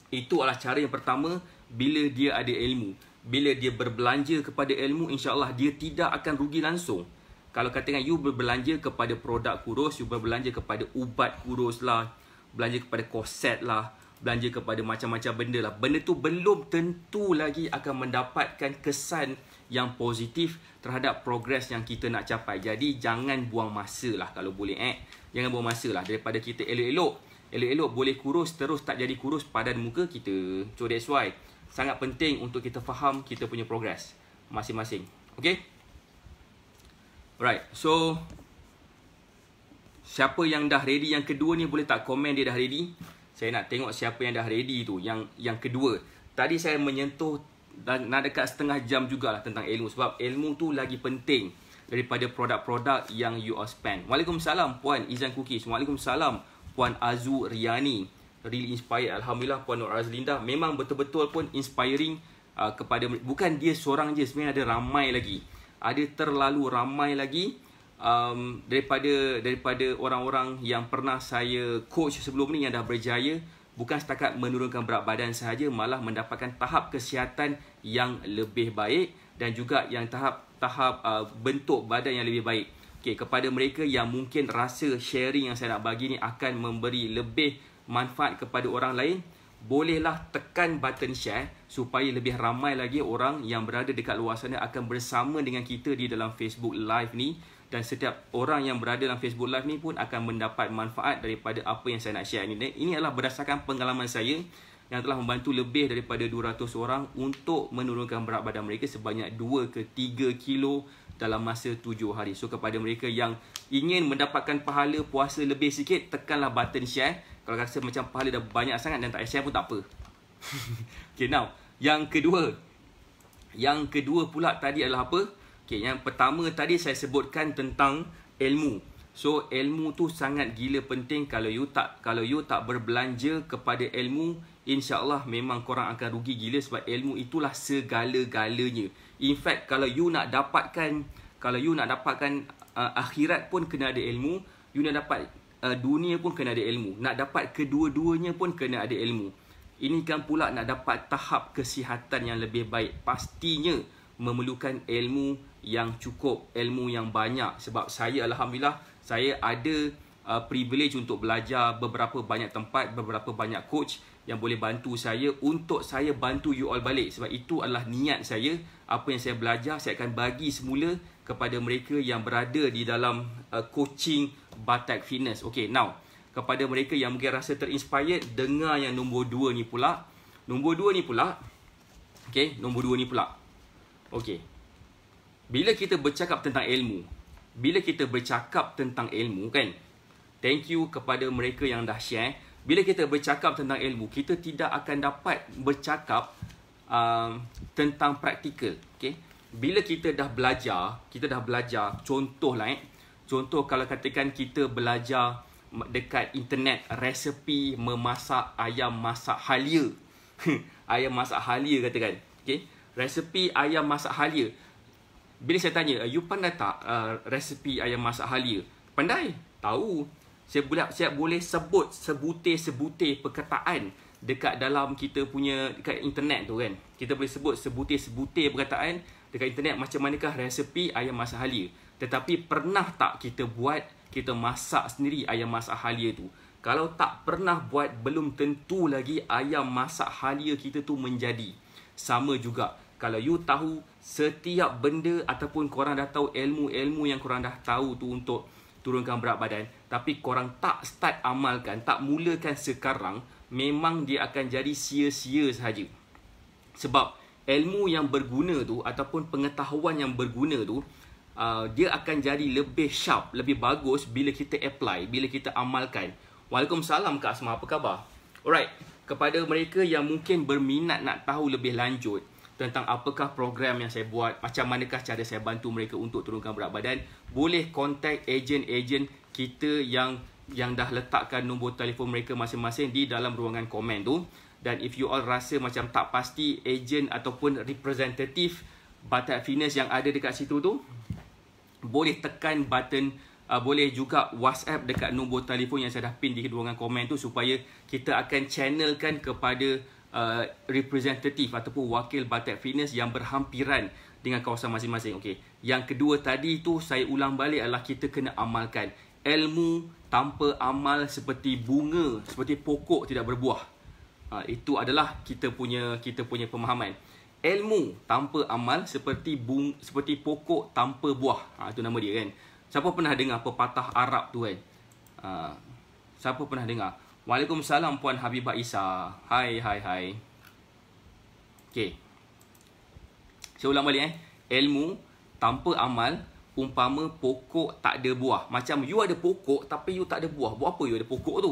itu adalah cara yang pertama bila dia ada ilmu. Bila dia berbelanja kepada ilmu, insyaAllah dia tidak akan rugi langsung. Kalau katakan you berbelanja kepada produk kurus, you berbelanja kepada ubat kurus lah, belanja kepada korset lah belanja kepada macam-macam benda lah benda tu belum tentu lagi akan mendapatkan kesan yang positif terhadap progres yang kita nak capai jadi jangan buang masa lah kalau boleh eh jangan buang masa lah daripada kita elok-elok elok-elok boleh kurus terus tak jadi kurus pada muka kita so that's why sangat penting untuk kita faham kita punya progres masing-masing okay Right, so Siapa yang dah ready yang kedua ni boleh tak komen dia dah ready? Saya nak tengok siapa yang dah ready tu yang yang kedua. Tadi saya menyentuh dan nak dekat setengah jam jugalah tentang ilmu sebab ilmu tu lagi penting daripada produk-produk yang you are spend. Waalaikumsalam puan Izan Cookies. Waalaikumsalam puan Azu Riani. Really inspired alhamdulillah puan Nur Azlinda memang betul-betul pun inspiring uh, kepada bukan dia seorang je sebenarnya ada ramai lagi. Ada terlalu ramai lagi um, daripada daripada orang-orang yang pernah saya coach sebelum ni yang dah berjaya bukan setakat menurunkan berat badan sahaja malah mendapatkan tahap kesihatan yang lebih baik dan juga yang tahap tahap uh, bentuk badan yang lebih baik. Okey kepada mereka yang mungkin rasa sharing yang saya nak bagi ni akan memberi lebih manfaat kepada orang lain, bolehlah tekan button share supaya lebih ramai lagi orang yang berada dekat luar sana akan bersama dengan kita di dalam Facebook live ni dan setiap orang yang berada dalam Facebook Live ni pun akan mendapat manfaat daripada apa yang saya nak share ni. Dan ini adalah berdasarkan pengalaman saya yang telah membantu lebih daripada 200 orang untuk menurunkan berat badan mereka sebanyak 2 ke 3 kilo dalam masa 7 hari. So kepada mereka yang ingin mendapatkan pahala puasa lebih sikit, tekanlah button share. Kalau rasa macam pahala dah banyak sangat dan tak share pun tak apa. okay now, yang kedua. Yang kedua pula tadi adalah apa? Okay, yang pertama tadi saya sebutkan tentang ilmu. So ilmu tu sangat gila penting kalau you tak kalau you tak berbelanja kepada ilmu, insya-Allah memang korang akan rugi gila sebab ilmu itulah segala-galanya. In fact kalau you nak dapatkan kalau you nak dapatkan uh, akhirat pun kena ada ilmu, you nak dapat uh, dunia pun kena ada ilmu. Nak dapat kedua-duanya pun kena ada ilmu. Ini kan pula nak dapat tahap kesihatan yang lebih baik. Pastinya memerlukan ilmu yang cukup, ilmu yang banyak sebab saya alhamdulillah saya ada uh, privilege untuk belajar beberapa banyak tempat, beberapa banyak coach yang boleh bantu saya untuk saya bantu you all balik sebab itu adalah niat saya apa yang saya belajar saya akan bagi semula kepada mereka yang berada di dalam uh, coaching Batak Fitness. Okay, now kepada mereka yang mungkin rasa terinspired dengar yang nombor dua ni pula. Nombor dua ni pula. Okay, nombor dua ni pula. Uh, Okey. Bila kita bercakap tentang ilmu, bila kita bercakap tentang ilmu kan, thank you kepada mereka yang dah share. Bila kita bercakap tentang ilmu, kita tidak akan dapat bercakap uh, tentang praktikal. Okey, Bila kita dah belajar, kita dah belajar, contoh lah eh. Contoh kalau katakan kita belajar dekat internet resepi memasak ayam masak halia. ayam masak halia katakan. Okey resepi ayam masak halia. Bila saya tanya, you pandai tak uh, resepi ayam masak halia? Pandai? Tahu. Saya boleh, saya boleh sebut sebutir-sebutir perkataan dekat dalam kita punya dekat internet tu kan. Kita boleh sebut sebutir-sebutir perkataan dekat internet macam manakah resepi ayam masak halia. Tetapi pernah tak kita buat, kita masak sendiri ayam masak halia tu? Kalau tak pernah buat, belum tentu lagi ayam masak halia kita tu menjadi. Sama juga kalau you tahu setiap benda ataupun korang dah tahu ilmu-ilmu yang korang dah tahu tu untuk turunkan berat badan tapi korang tak start amalkan, tak mulakan sekarang, memang dia akan jadi sia-sia sahaja. Sebab ilmu yang berguna tu ataupun pengetahuan yang berguna tu Uh, dia akan jadi lebih sharp, lebih bagus bila kita apply, bila kita amalkan. Waalaikumsalam Kak Asma, apa khabar? Alright, kepada mereka yang mungkin berminat nak tahu lebih lanjut, tentang apakah program yang saya buat, macam manakah cara saya bantu mereka untuk turunkan berat badan, boleh contact agent-agent kita yang yang dah letakkan nombor telefon mereka masing-masing di dalam ruangan komen tu. Dan if you all rasa macam tak pasti agent ataupun representatif Batat Fitness yang ada dekat situ tu, boleh tekan button Uh, boleh juga WhatsApp dekat nombor telefon yang saya dah pin di ruangan komen tu supaya kita akan channelkan kepada Uh, representative ataupun wakil Batek Fitness yang berhampiran dengan kawasan masing-masing. Okey. Yang kedua tadi tu saya ulang balik adalah kita kena amalkan ilmu tanpa amal seperti bunga, seperti pokok tidak berbuah. Uh, itu adalah kita punya kita punya pemahaman. Ilmu tanpa amal seperti bung seperti pokok tanpa buah. Ha, itu nama dia kan. Siapa pernah dengar pepatah Arab tu kan? Uh, siapa pernah dengar? Waalaikumsalam Puan Habibah Isa. Hai, hai, hai. Okay. Saya ulang balik eh. Ilmu tanpa amal umpama pokok tak ada buah. Macam you ada pokok tapi you tak ada buah. Buat apa you ada pokok tu?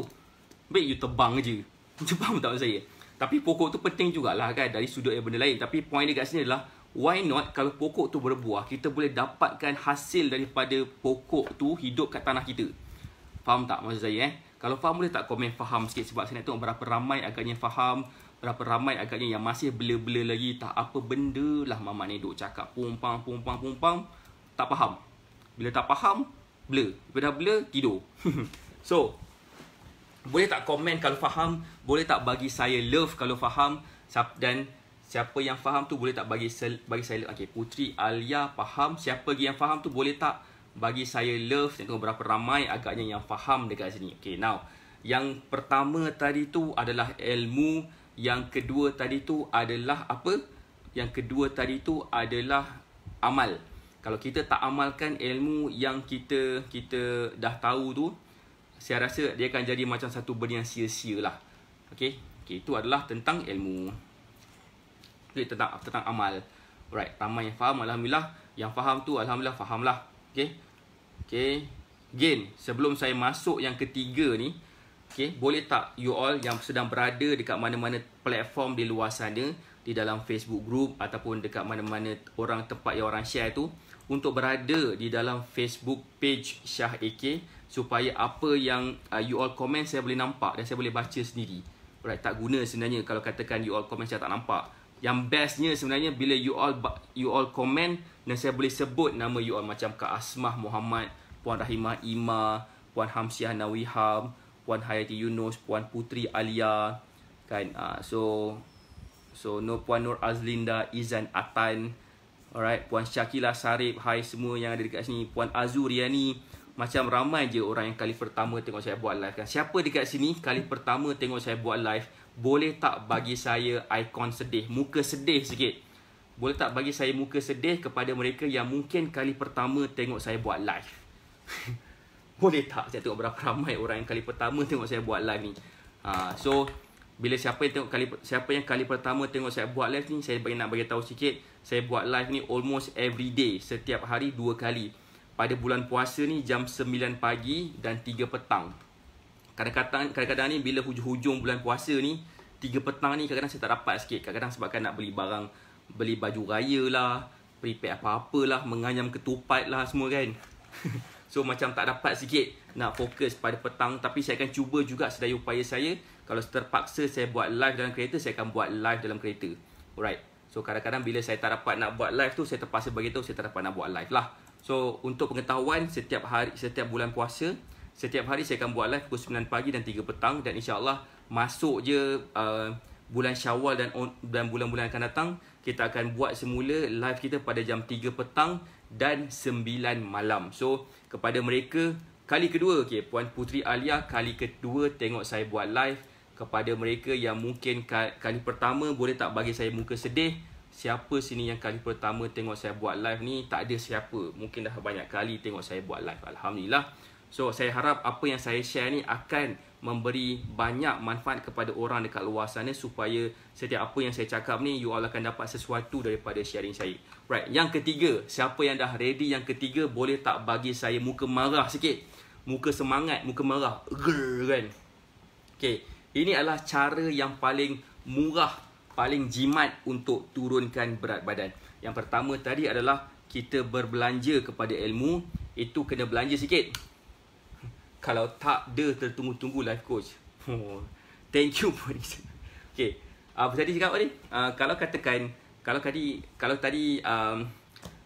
Baik you tebang je. Macam faham tak saya? Tapi pokok tu penting jugalah kan dari sudut yang benda lain. Tapi point dekat sini adalah why not kalau pokok tu berbuah kita boleh dapatkan hasil daripada pokok tu hidup kat tanah kita. Faham tak maksud saya eh? Kalau faham boleh tak komen faham sikit sebab saya nak tengok berapa ramai agaknya faham Berapa ramai agaknya yang masih blur-blur lagi Tak apa benda lah Mama ni duk cakap Pumpang, pumpang, pumpang Tak faham Bila tak faham, blur Bila dah blur, tidur So Boleh tak komen kalau faham Boleh tak bagi saya love kalau faham Dan siapa yang faham tu boleh tak bagi bagi saya love Okay, Putri Alia faham Siapa lagi yang faham tu boleh tak bagi saya love tengok berapa ramai agaknya yang faham dekat sini. Okay, now. Yang pertama tadi tu adalah ilmu. Yang kedua tadi tu adalah apa? Yang kedua tadi tu adalah amal. Kalau kita tak amalkan ilmu yang kita kita dah tahu tu, saya rasa dia akan jadi macam satu benda yang sia-sia lah. Okay? okay, itu adalah tentang ilmu. Okay, tentang, tentang amal. Alright, ramai yang faham, Alhamdulillah. Yang faham tu, Alhamdulillah, fahamlah. Okay? Okay. Again, sebelum saya masuk yang ketiga ni. Okay. Boleh tak you all yang sedang berada dekat mana-mana platform di luar sana. Di dalam Facebook group ataupun dekat mana-mana orang tempat yang orang share tu. Untuk berada di dalam Facebook page Syah AK. Supaya apa yang uh, you all komen saya boleh nampak dan saya boleh baca sendiri. Alright, tak guna sebenarnya kalau katakan you all komen saya tak nampak. Yang bestnya sebenarnya bila you all you all komen dan saya boleh sebut nama you all macam Kak Asmah Muhammad, Puan Rahimah Ima, Puan Hamsyah Nawiham, Puan Hayati Yunus, Puan Putri Alia kan. Uh, so so no Puan Nur Azlinda, Izan Atan. Alright, Puan Syakila Sarip, hai semua yang ada dekat sini, Puan Azuriani macam ramai je orang yang kali pertama tengok saya buat live kan. Siapa dekat sini kali pertama tengok saya buat live, boleh tak bagi saya ikon sedih, muka sedih sikit boleh tak bagi saya muka sedih kepada mereka yang mungkin kali pertama tengok saya buat live? boleh tak saya tengok berapa ramai orang yang kali pertama tengok saya buat live ni? Ha, so, bila siapa yang tengok kali siapa yang kali pertama tengok saya buat live ni, saya nak bagi tahu sikit, saya buat live ni almost every day, setiap hari dua kali. Pada bulan puasa ni jam 9 pagi dan 3 petang. Kadang-kadang kadang-kadang ni bila hujung-hujung bulan puasa ni, 3 petang ni kadang-kadang saya tak dapat sikit. Kadang-kadang sebabkan nak beli barang beli baju raya lah, prepare apa-apa lah, menganyam ketupat lah semua kan. so macam tak dapat sikit nak fokus pada petang tapi saya akan cuba juga sedaya upaya saya kalau terpaksa saya buat live dalam kereta, saya akan buat live dalam kereta. Alright. So kadang-kadang bila saya tak dapat nak buat live tu, saya terpaksa beritahu saya tak dapat nak buat live lah. So untuk pengetahuan, setiap hari, setiap bulan puasa, setiap hari saya akan buat live pukul 9 pagi dan 3 petang dan insyaAllah masuk je uh, bulan syawal dan, dan bulan-bulan akan datang kita akan buat semula live kita pada jam 3 petang dan 9 malam. So, kepada mereka kali kedua, okay, Puan Putri Alia kali kedua tengok saya buat live kepada mereka yang mungkin kali pertama boleh tak bagi saya muka sedih. Siapa sini yang kali pertama tengok saya buat live ni? Tak ada siapa. Mungkin dah banyak kali tengok saya buat live. Alhamdulillah. So, saya harap apa yang saya share ni akan memberi banyak manfaat kepada orang dekat luar sana supaya setiap apa yang saya cakap ni you all akan dapat sesuatu daripada sharing saya. Right. Yang ketiga, siapa yang dah ready yang ketiga boleh tak bagi saya muka marah sikit? Muka semangat, muka marah. Grrr, kan? Okay. Ini adalah cara yang paling murah, paling jimat untuk turunkan berat badan. Yang pertama tadi adalah kita berbelanja kepada ilmu. Itu kena belanja sikit kalau tak ada tertunggu-tunggu life coach. Oh, thank you pun. Okay, ah, Apa tadi cakap tadi? Uh, ah, kalau katakan kalau tadi kalau tadi um,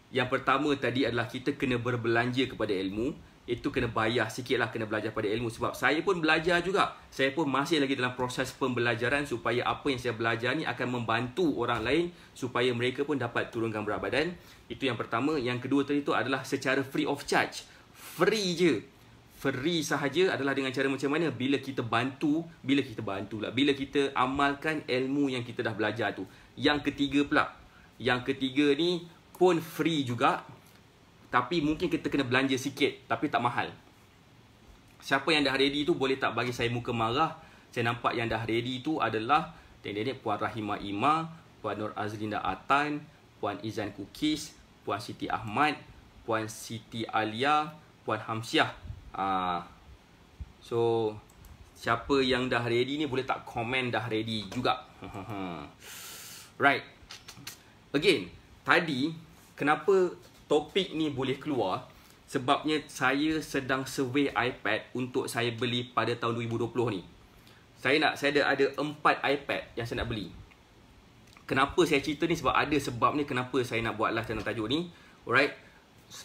yang pertama tadi adalah kita kena berbelanja kepada ilmu itu kena bayar sikit lah kena belajar pada ilmu sebab saya pun belajar juga saya pun masih lagi dalam proses pembelajaran supaya apa yang saya belajar ni akan membantu orang lain supaya mereka pun dapat turunkan berat badan itu yang pertama yang kedua tadi tu adalah secara free of charge free je free sahaja adalah dengan cara macam mana bila kita bantu bila kita bantu lah bila kita amalkan ilmu yang kita dah belajar tu yang ketiga pula yang ketiga ni pun free juga tapi mungkin kita kena belanja sikit tapi tak mahal siapa yang dah ready tu boleh tak bagi saya muka marah saya nampak yang dah ready tu adalah Nenek-nenek Puan Rahimah Ima Puan Nur Azlinda Atan Puan Izan Kukis Puan Siti Ahmad Puan Siti Alia Puan Hamsyah Uh, so siapa yang dah ready ni boleh tak komen dah ready juga. right. Again, tadi kenapa topik ni boleh keluar sebabnya saya sedang survey iPad untuk saya beli pada tahun 2020 ni. Saya nak saya ada ada 4 iPad yang saya nak beli. Kenapa saya cerita ni sebab ada sebab ni kenapa saya nak buat live channel tajuk ni. Alright.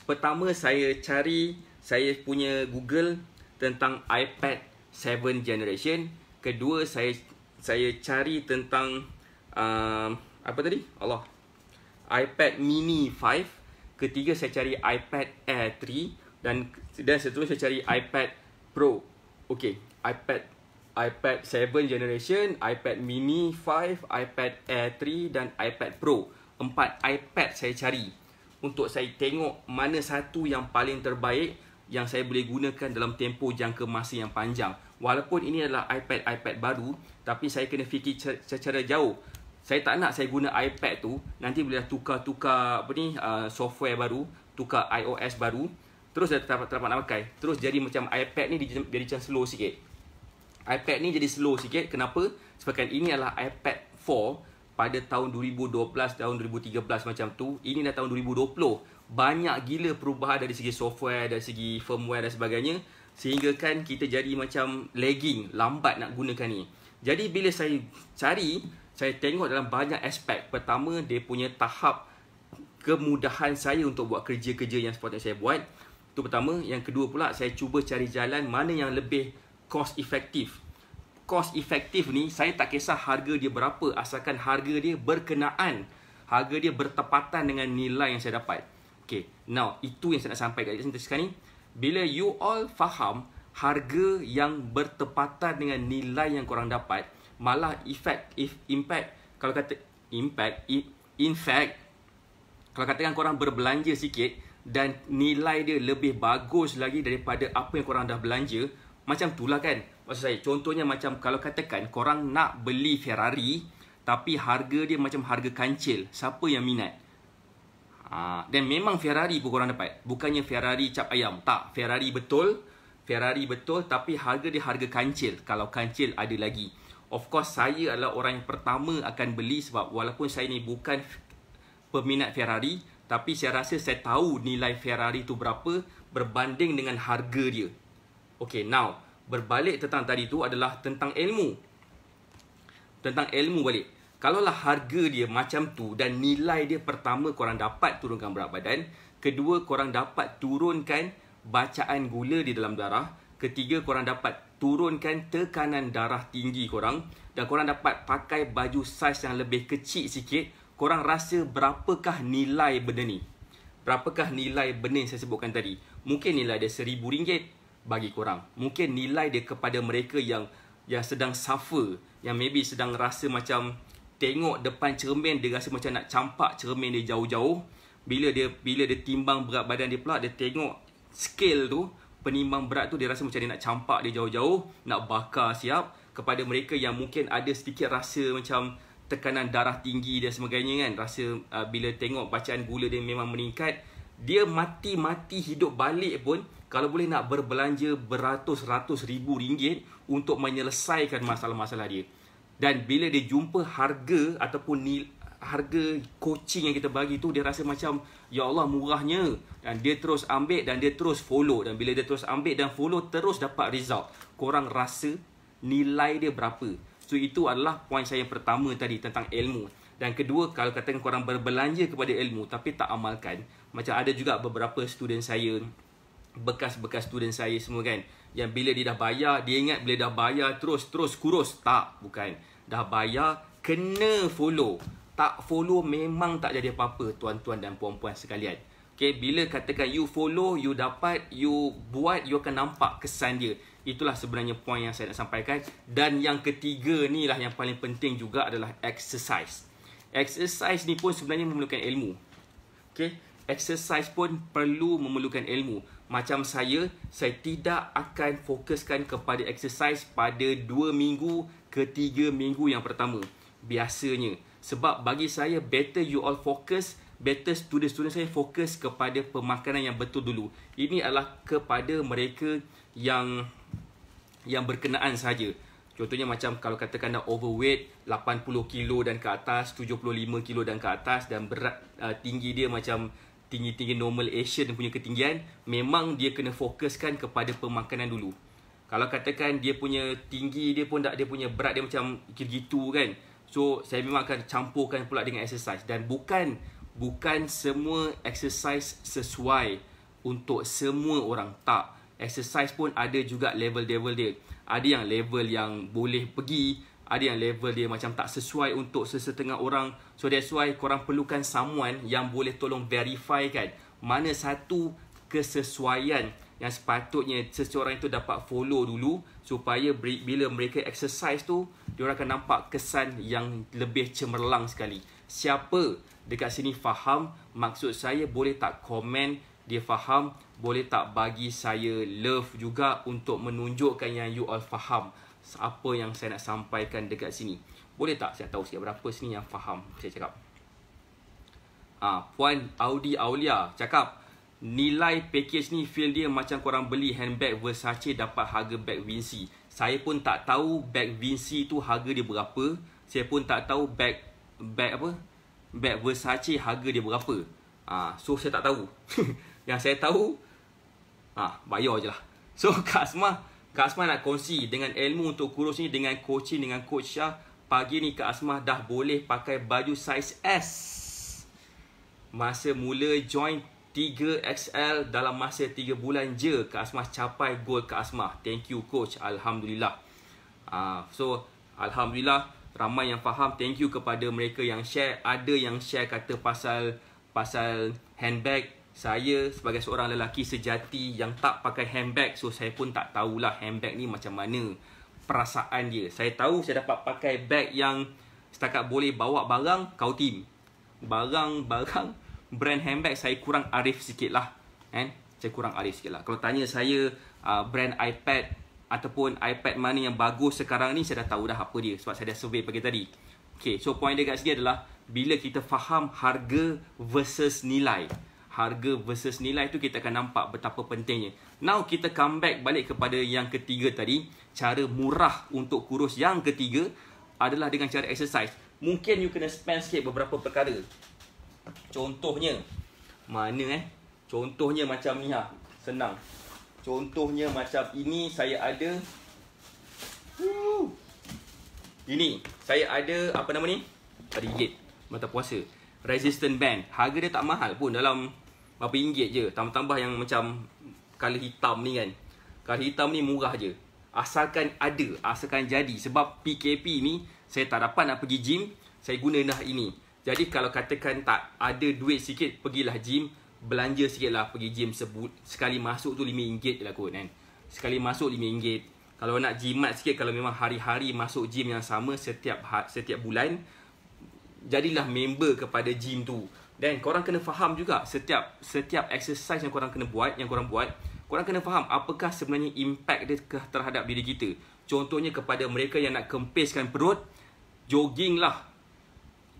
Pertama saya cari saya punya Google tentang iPad 7 generation. Kedua saya saya cari tentang uh, apa tadi? Allah. iPad mini 5. Ketiga saya cari iPad Air 3 dan dan seterusnya saya cari iPad Pro. Okey, iPad iPad 7 generation, iPad mini 5, iPad Air 3 dan iPad Pro. Empat iPad saya cari untuk saya tengok mana satu yang paling terbaik yang saya boleh gunakan dalam tempoh jangka masa yang panjang. Walaupun ini adalah iPad-iPad baru, tapi saya kena fikir secara jauh. Saya tak nak saya guna iPad tu, nanti bila tukar-tukar apa ni, uh, software baru, tukar iOS baru, terus dah terdapat, terdapat nak pakai. Terus jadi macam iPad ni jadi macam slow sikit. iPad ni jadi slow sikit, kenapa? Sebabkan ini adalah iPad 4 pada tahun 2012, tahun 2013 macam tu. Ini dah tahun 2020 banyak gila perubahan dari segi software, dari segi firmware dan sebagainya sehingga kan kita jadi macam lagging, lambat nak gunakan ni. Jadi bila saya cari, saya tengok dalam banyak aspek. Pertama, dia punya tahap kemudahan saya untuk buat kerja-kerja yang sepatutnya saya buat. Tu pertama. Yang kedua pula, saya cuba cari jalan mana yang lebih cost effective. Cost effective ni, saya tak kisah harga dia berapa asalkan harga dia berkenaan. Harga dia bertepatan dengan nilai yang saya dapat. Okay, now itu yang saya nak sampaikan kat sini sekarang ni. Bila you all faham harga yang bertepatan dengan nilai yang korang dapat, malah effect if impact kalau kata impact if in fact kalau katakan korang berbelanja sikit dan nilai dia lebih bagus lagi daripada apa yang korang dah belanja, macam itulah kan. Maksud saya, contohnya macam kalau katakan korang nak beli Ferrari tapi harga dia macam harga kancil, siapa yang minat? Ah, dan memang Ferrari pun korang dapat Bukannya Ferrari cap ayam Tak, Ferrari betul Ferrari betul Tapi harga dia harga kancil Kalau kancil ada lagi Of course saya adalah orang yang pertama akan beli Sebab walaupun saya ni bukan Peminat Ferrari Tapi saya rasa saya tahu nilai Ferrari tu berapa Berbanding dengan harga dia Okay now Berbalik tentang tadi tu adalah tentang ilmu Tentang ilmu balik Kalaulah harga dia macam tu dan nilai dia pertama korang dapat turunkan berat badan, kedua korang dapat turunkan bacaan gula di dalam darah, ketiga korang dapat turunkan tekanan darah tinggi korang dan korang dapat pakai baju saiz yang lebih kecil sikit, korang rasa berapakah nilai benda ni? Berapakah nilai benda yang saya sebutkan tadi? Mungkin nilai dia seribu ringgit bagi korang. Mungkin nilai dia kepada mereka yang yang sedang suffer, yang maybe sedang rasa macam tengok depan cermin dia rasa macam nak campak cermin dia jauh-jauh bila dia bila dia timbang berat badan dia pula dia tengok scale tu penimbang berat tu dia rasa macam dia nak campak dia jauh-jauh nak bakar siap kepada mereka yang mungkin ada sedikit rasa macam tekanan darah tinggi dan sebagainya kan rasa uh, bila tengok bacaan gula dia memang meningkat dia mati-mati hidup balik pun kalau boleh nak berbelanja beratus-ratus ribu ringgit untuk menyelesaikan masalah-masalah dia dan bila dia jumpa harga ataupun nil, harga coaching yang kita bagi tu dia rasa macam ya Allah murahnya dan dia terus ambil dan dia terus follow dan bila dia terus ambil dan follow terus dapat result korang rasa nilai dia berapa so itu adalah poin saya yang pertama tadi tentang ilmu dan kedua kalau katakan korang berbelanja kepada ilmu tapi tak amalkan macam ada juga beberapa student saya bekas-bekas student saya semua kan yang bila dia dah bayar, dia ingat bila dah bayar terus-terus kurus. Tak, bukan. Dah bayar, kena follow. Tak follow memang tak jadi apa-apa tuan-tuan dan puan-puan sekalian. Okay, bila katakan you follow, you dapat, you buat, you akan nampak kesan dia. Itulah sebenarnya poin yang saya nak sampaikan. Dan yang ketiga ni lah yang paling penting juga adalah exercise. Exercise ni pun sebenarnya memerlukan ilmu. Okay, exercise pun perlu memerlukan ilmu macam saya, saya tidak akan fokuskan kepada exercise pada 2 minggu ketiga minggu yang pertama. Biasanya. Sebab bagi saya, better you all focus, better student-student saya fokus kepada pemakanan yang betul dulu. Ini adalah kepada mereka yang yang berkenaan saja. Contohnya macam kalau katakan dah overweight 80 kilo dan ke atas, 75 kilo dan ke atas dan berat uh, tinggi dia macam tinggi-tinggi normal Asian punya ketinggian memang dia kena fokuskan kepada pemakanan dulu. Kalau katakan dia punya tinggi dia pun tak dia punya berat dia macam gitu kan. So saya memang akan campurkan pula dengan exercise dan bukan bukan semua exercise sesuai untuk semua orang tak. Exercise pun ada juga level-level dia. Ada yang level yang boleh pergi, ada yang level dia macam tak sesuai untuk sesetengah orang. So that's why korang perlukan someone yang boleh tolong verify kan mana satu kesesuaian yang sepatutnya seseorang itu dapat follow dulu supaya bila mereka exercise tu dia akan nampak kesan yang lebih cemerlang sekali. Siapa dekat sini faham maksud saya boleh tak komen dia faham boleh tak bagi saya love juga untuk menunjukkan yang you all faham apa yang saya nak sampaikan dekat sini. Boleh tak saya tahu sikit berapa sini yang faham saya cakap? Ha, Puan Audi Aulia cakap, nilai package ni feel dia macam korang beli handbag Versace dapat harga bag Vinci. Saya pun tak tahu bag Vinci tu harga dia berapa. Saya pun tak tahu bag bag apa? Bag Versace harga dia berapa. Ha, so saya tak tahu. yang saya tahu ah ha, bayar je lah. So Kak Asmah, Kak Asmah nak kongsi dengan ilmu untuk kurus ni dengan coaching dengan coach Syah. Pagi ni Kak Asmah dah boleh pakai baju saiz S. Masa mula join 3XL dalam masa 3 bulan je Kak Asmah capai goal Kak Asmah. Thank you coach. Alhamdulillah. Uh, so, Alhamdulillah ramai yang faham. Thank you kepada mereka yang share. Ada yang share kata pasal pasal handbag saya sebagai seorang lelaki sejati yang tak pakai handbag so saya pun tak tahulah handbag ni macam mana perasaan dia saya tahu saya dapat pakai bag yang setakat boleh bawa barang kau tim barang-barang brand handbag saya kurang arif sikit lah eh? Kan? saya kurang arif sikit lah kalau tanya saya uh, brand iPad ataupun iPad mana yang bagus sekarang ni saya dah tahu dah apa dia sebab saya dah survey pagi tadi Okay, so point dia kat sini adalah bila kita faham harga versus nilai harga versus nilai tu kita akan nampak betapa pentingnya. Now kita come back balik kepada yang ketiga tadi, cara murah untuk kurus yang ketiga adalah dengan cara exercise. Mungkin you kena spend sikit beberapa perkara. Contohnya mana eh? Contohnya macam ni ha. Senang. Contohnya macam ini saya ada ini saya ada apa nama ni? Rigid mata puasa. Resistant band. Harga dia tak mahal pun dalam berapa ringgit je tambah-tambah yang macam color hitam ni kan color hitam ni murah je asalkan ada asalkan jadi sebab PKP ni saya tak dapat nak pergi gym saya guna dah ini jadi kalau katakan tak ada duit sikit pergilah gym belanja lah pergi gym sebut sekali masuk tu RM5 je lah kot kan sekali masuk RM5 kalau nak jimat sikit kalau memang hari-hari masuk gym yang sama setiap ha-, setiap bulan jadilah member kepada gym tu dan korang kena faham juga setiap setiap exercise yang korang kena buat, yang korang buat, korang kena faham apakah sebenarnya impact dia terhadap diri kita. Contohnya kepada mereka yang nak kempiskan perut, jogging lah.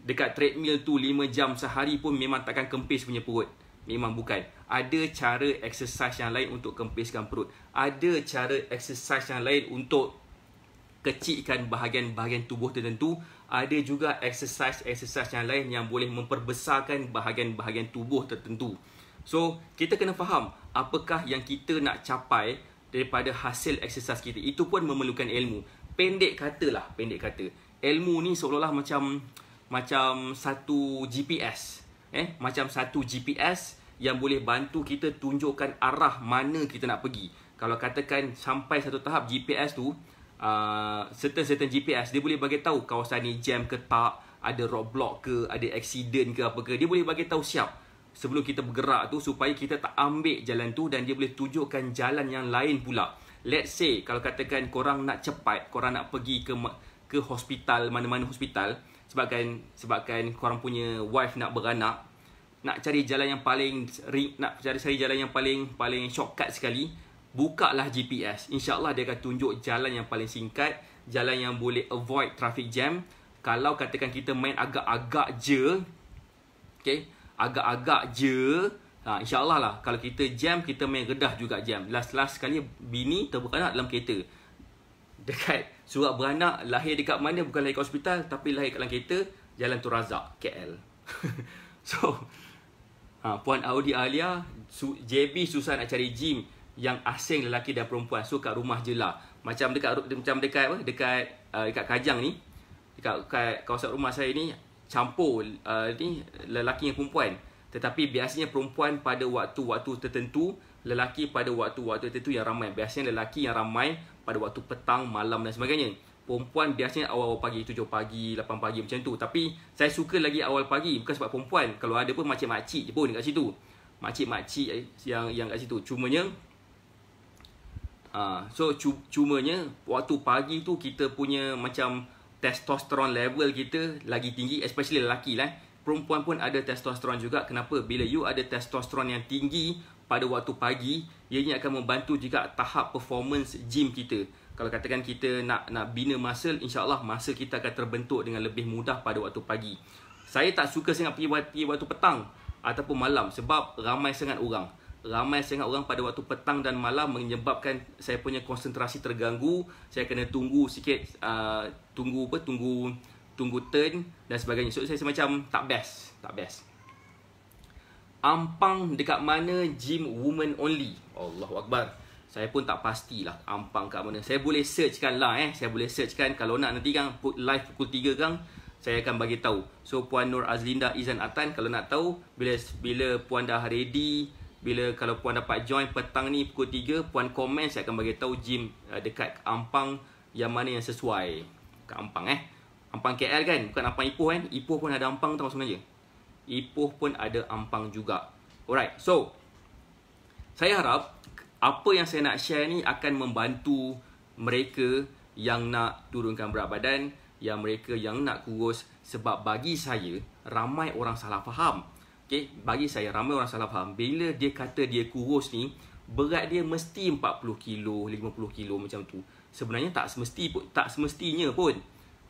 Dekat treadmill tu 5 jam sehari pun memang takkan kempis punya perut. Memang bukan. Ada cara exercise yang lain untuk kempiskan perut. Ada cara exercise yang lain untuk kecikkan bahagian-bahagian tubuh tertentu ada juga exercise-exercise yang lain yang boleh memperbesarkan bahagian-bahagian tubuh tertentu. So, kita kena faham apakah yang kita nak capai daripada hasil exercise kita. Itu pun memerlukan ilmu. Pendek katalah, pendek kata. Ilmu ni seolah-olah macam macam satu GPS. Eh, macam satu GPS yang boleh bantu kita tunjukkan arah mana kita nak pergi. Kalau katakan sampai satu tahap GPS tu, uh, certain-certain GPS dia boleh bagi tahu kawasan ni jam ke tak, ada roadblock ke, ada accident ke apa ke. Dia boleh bagi tahu siap sebelum kita bergerak tu supaya kita tak ambil jalan tu dan dia boleh tunjukkan jalan yang lain pula. Let's say kalau katakan korang nak cepat, korang nak pergi ke ke hospital mana-mana hospital sebabkan sebabkan korang punya wife nak beranak, nak cari jalan yang paling nak cari cari jalan yang paling paling shortcut sekali Buka lah GPS. InsyaAllah dia akan tunjuk jalan yang paling singkat, jalan yang boleh avoid traffic jam. Kalau katakan kita main agak-agak je, okay, agak-agak je, ha, insyaAllah lah, kalau kita jam, kita main redah juga jam. Last-last sekali, bini terberanak dalam kereta. Dekat surat beranak, lahir dekat mana, bukan lahir kat hospital, tapi lahir kat dalam kereta, Jalan Tu Razak, KL. so, ha, Puan Audi Alia, JB susah nak cari gym yang asing lelaki dan perempuan so kat rumah je lah macam dekat macam dekat apa dekat uh, dekat kajang ni dekat, dekat kawasan rumah saya ni campur uh, ni lelaki dan perempuan tetapi biasanya perempuan pada waktu-waktu tertentu lelaki pada waktu-waktu tertentu yang ramai biasanya lelaki yang ramai pada waktu petang malam dan sebagainya perempuan biasanya awal-awal pagi 7 pagi 8 pagi macam tu tapi saya suka lagi awal pagi bukan sebab perempuan kalau ada pun macam makcik pun dekat situ makcik-makcik yang yang kat situ cumanya Ha, so cumanya waktu pagi tu kita punya macam testosterone level kita lagi tinggi especially lelaki lah eh. perempuan pun ada testosterone juga kenapa bila you ada testosterone yang tinggi pada waktu pagi ianya akan membantu juga tahap performance gym kita kalau katakan kita nak nak bina muscle insyaallah muscle kita akan terbentuk dengan lebih mudah pada waktu pagi saya tak suka sangat pergi, pergi waktu petang ataupun malam sebab ramai sangat orang ramai sangat orang pada waktu petang dan malam menyebabkan saya punya konsentrasi terganggu saya kena tunggu sikit uh, tunggu apa tunggu tunggu turn dan sebagainya so saya macam tak best tak best ampang dekat mana gym woman only Allahuakbar saya pun tak pastilah ampang kat mana saya boleh search kan lah eh saya boleh search kan kalau nak nanti kan put live pukul 3 kan saya akan bagi tahu. So Puan Nur Azlinda Izan Atan kalau nak tahu bila bila puan dah ready bila kalau puan dapat join petang ni pukul 3 puan komen saya akan bagi tahu gym uh, dekat Ampang yang mana yang sesuai kat Ampang eh Ampang KL kan bukan Ampang Ipoh kan Ipoh pun ada Ampang tau sengaja Ipoh pun ada Ampang juga alright so saya harap apa yang saya nak share ni akan membantu mereka yang nak turunkan berat badan yang mereka yang nak kurus sebab bagi saya ramai orang salah faham Okay, bagi saya ramai orang salah faham. Bila dia kata dia kurus ni, berat dia mesti 40 kilo, 50 kilo macam tu. Sebenarnya tak semesti tak semestinya pun.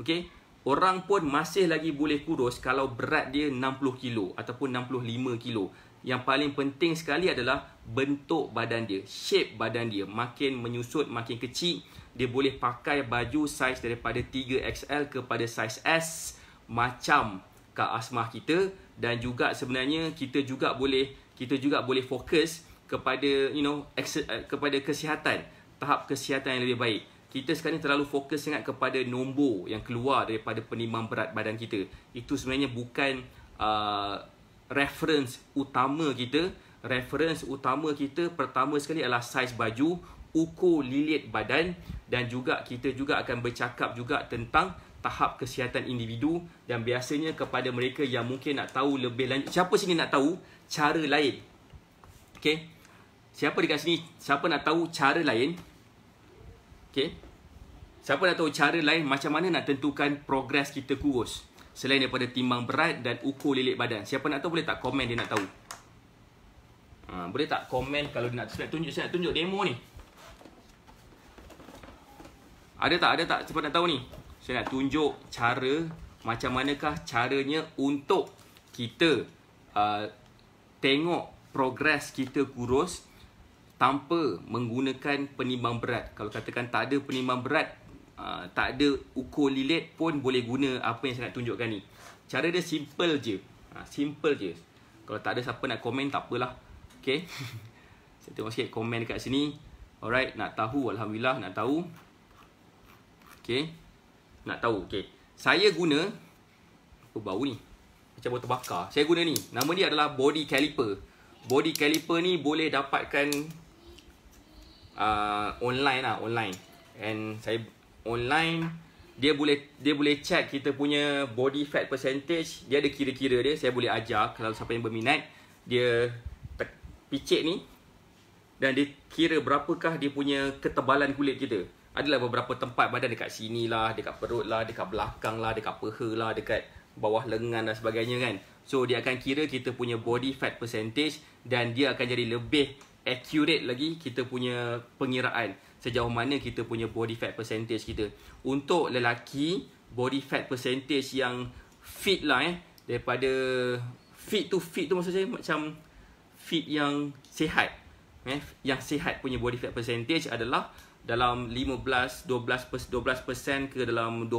Okay, orang pun masih lagi boleh kurus kalau berat dia 60 kilo ataupun 65 kilo. Yang paling penting sekali adalah bentuk badan dia, shape badan dia makin menyusut, makin kecil. Dia boleh pakai baju saiz daripada 3XL kepada saiz S macam Kak Asmah kita dan juga sebenarnya kita juga boleh kita juga boleh fokus kepada you know eh, kepada kesihatan tahap kesihatan yang lebih baik kita sekarang terlalu fokus sangat kepada nombor yang keluar daripada penimbang berat badan kita itu sebenarnya bukan uh, reference utama kita reference utama kita pertama sekali adalah saiz baju ukur lilit badan dan juga kita juga akan bercakap juga tentang tahap kesihatan individu dan biasanya kepada mereka yang mungkin nak tahu lebih lanjut siapa sini nak tahu cara lain okey siapa dekat sini siapa nak tahu cara lain okey siapa nak tahu cara lain macam mana nak tentukan progres kita kurus selain daripada timbang berat dan ukur lilit badan siapa nak tahu boleh tak komen dia nak tahu ha, boleh tak komen kalau dia nak saya tunjuk saya nak tunjuk demo ni ada tak ada tak siapa nak tahu ni saya nak tunjuk cara macam manakah caranya untuk kita uh, tengok progres kita kurus tanpa menggunakan penimbang berat. Kalau katakan tak ada penimbang berat, uh, tak ada ukur lilit pun boleh guna apa yang saya nak tunjukkan ni. Cara dia simple je. Ha, simple je. Kalau tak ada siapa nak komen, tak apalah. Okay. saya tengok sikit komen dekat sini. Alright, nak tahu. Alhamdulillah, nak tahu. Okay nak tahu okey saya guna apa oh, bau ni macam botol bakar saya guna ni nama dia adalah body caliper body caliper ni boleh dapatkan uh, online lah online and saya online dia boleh dia boleh check kita punya body fat percentage dia ada kira-kira dia saya boleh ajar kalau siapa yang berminat dia tek, picit ni dan dia kira berapakah dia punya ketebalan kulit kita adalah beberapa tempat badan dekat sini lah, dekat perut lah, dekat belakang lah, dekat peha lah, dekat bawah lengan dan sebagainya kan. So dia akan kira kita punya body fat percentage dan dia akan jadi lebih accurate lagi kita punya pengiraan sejauh mana kita punya body fat percentage kita. Untuk lelaki, body fat percentage yang fit lah eh, daripada fit to fit tu maksudnya macam fit yang sihat. Eh, yang sihat punya body fat percentage adalah dalam 15 12 12% ke dalam 20%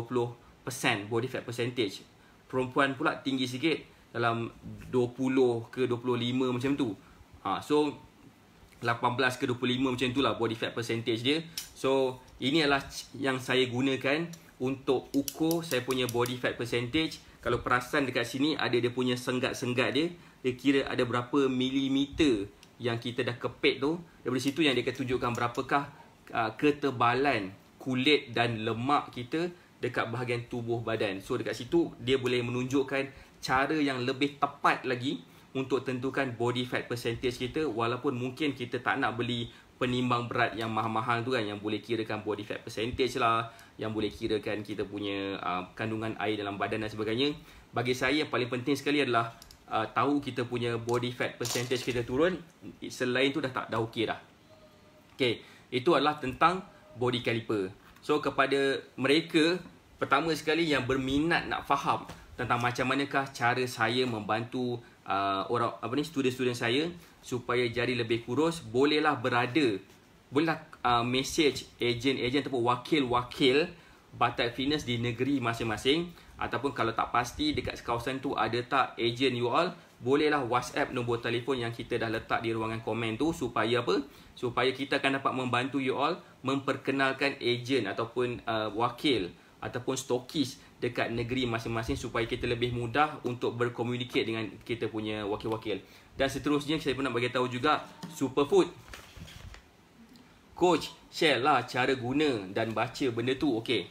body fat percentage. Perempuan pula tinggi sikit dalam 20 ke 25 macam tu. Ha, so 18 ke 25 macam tu lah body fat percentage dia. So ini adalah yang saya gunakan untuk ukur saya punya body fat percentage. Kalau perasan dekat sini ada dia punya senggat-senggat dia. Dia kira ada berapa milimeter yang kita dah kepit tu. Dari situ yang dia akan tunjukkan berapakah uh, ketebalan kulit dan lemak kita dekat bahagian tubuh badan. So dekat situ dia boleh menunjukkan cara yang lebih tepat lagi untuk tentukan body fat percentage kita walaupun mungkin kita tak nak beli penimbang berat yang mahal-mahal tu kan yang boleh kirakan body fat percentage lah yang boleh kirakan kita punya uh, kandungan air dalam badan dan sebagainya bagi saya yang paling penting sekali adalah uh, tahu kita punya body fat percentage kita turun selain tu dah tak dah okey dah okey itu adalah tentang body caliper. So kepada mereka pertama sekali yang berminat nak faham tentang macam manakah cara saya membantu uh, orang apa ni student-student saya supaya jari lebih kurus, bolehlah berada bolehlah uh, message agent-agent ataupun wakil-wakil Batak Fitness di negeri masing-masing ataupun kalau tak pasti dekat kawasan tu ada tak agent you all, bolehlah WhatsApp nombor telefon yang kita dah letak di ruangan komen tu supaya apa? supaya kita akan dapat membantu you all memperkenalkan ejen ataupun uh, wakil ataupun stokis dekat negeri masing-masing supaya kita lebih mudah untuk berkomunikasi dengan kita punya wakil-wakil. Dan seterusnya saya pun nak bagi tahu juga superfood. Coach, share lah cara guna dan baca benda tu. Okay.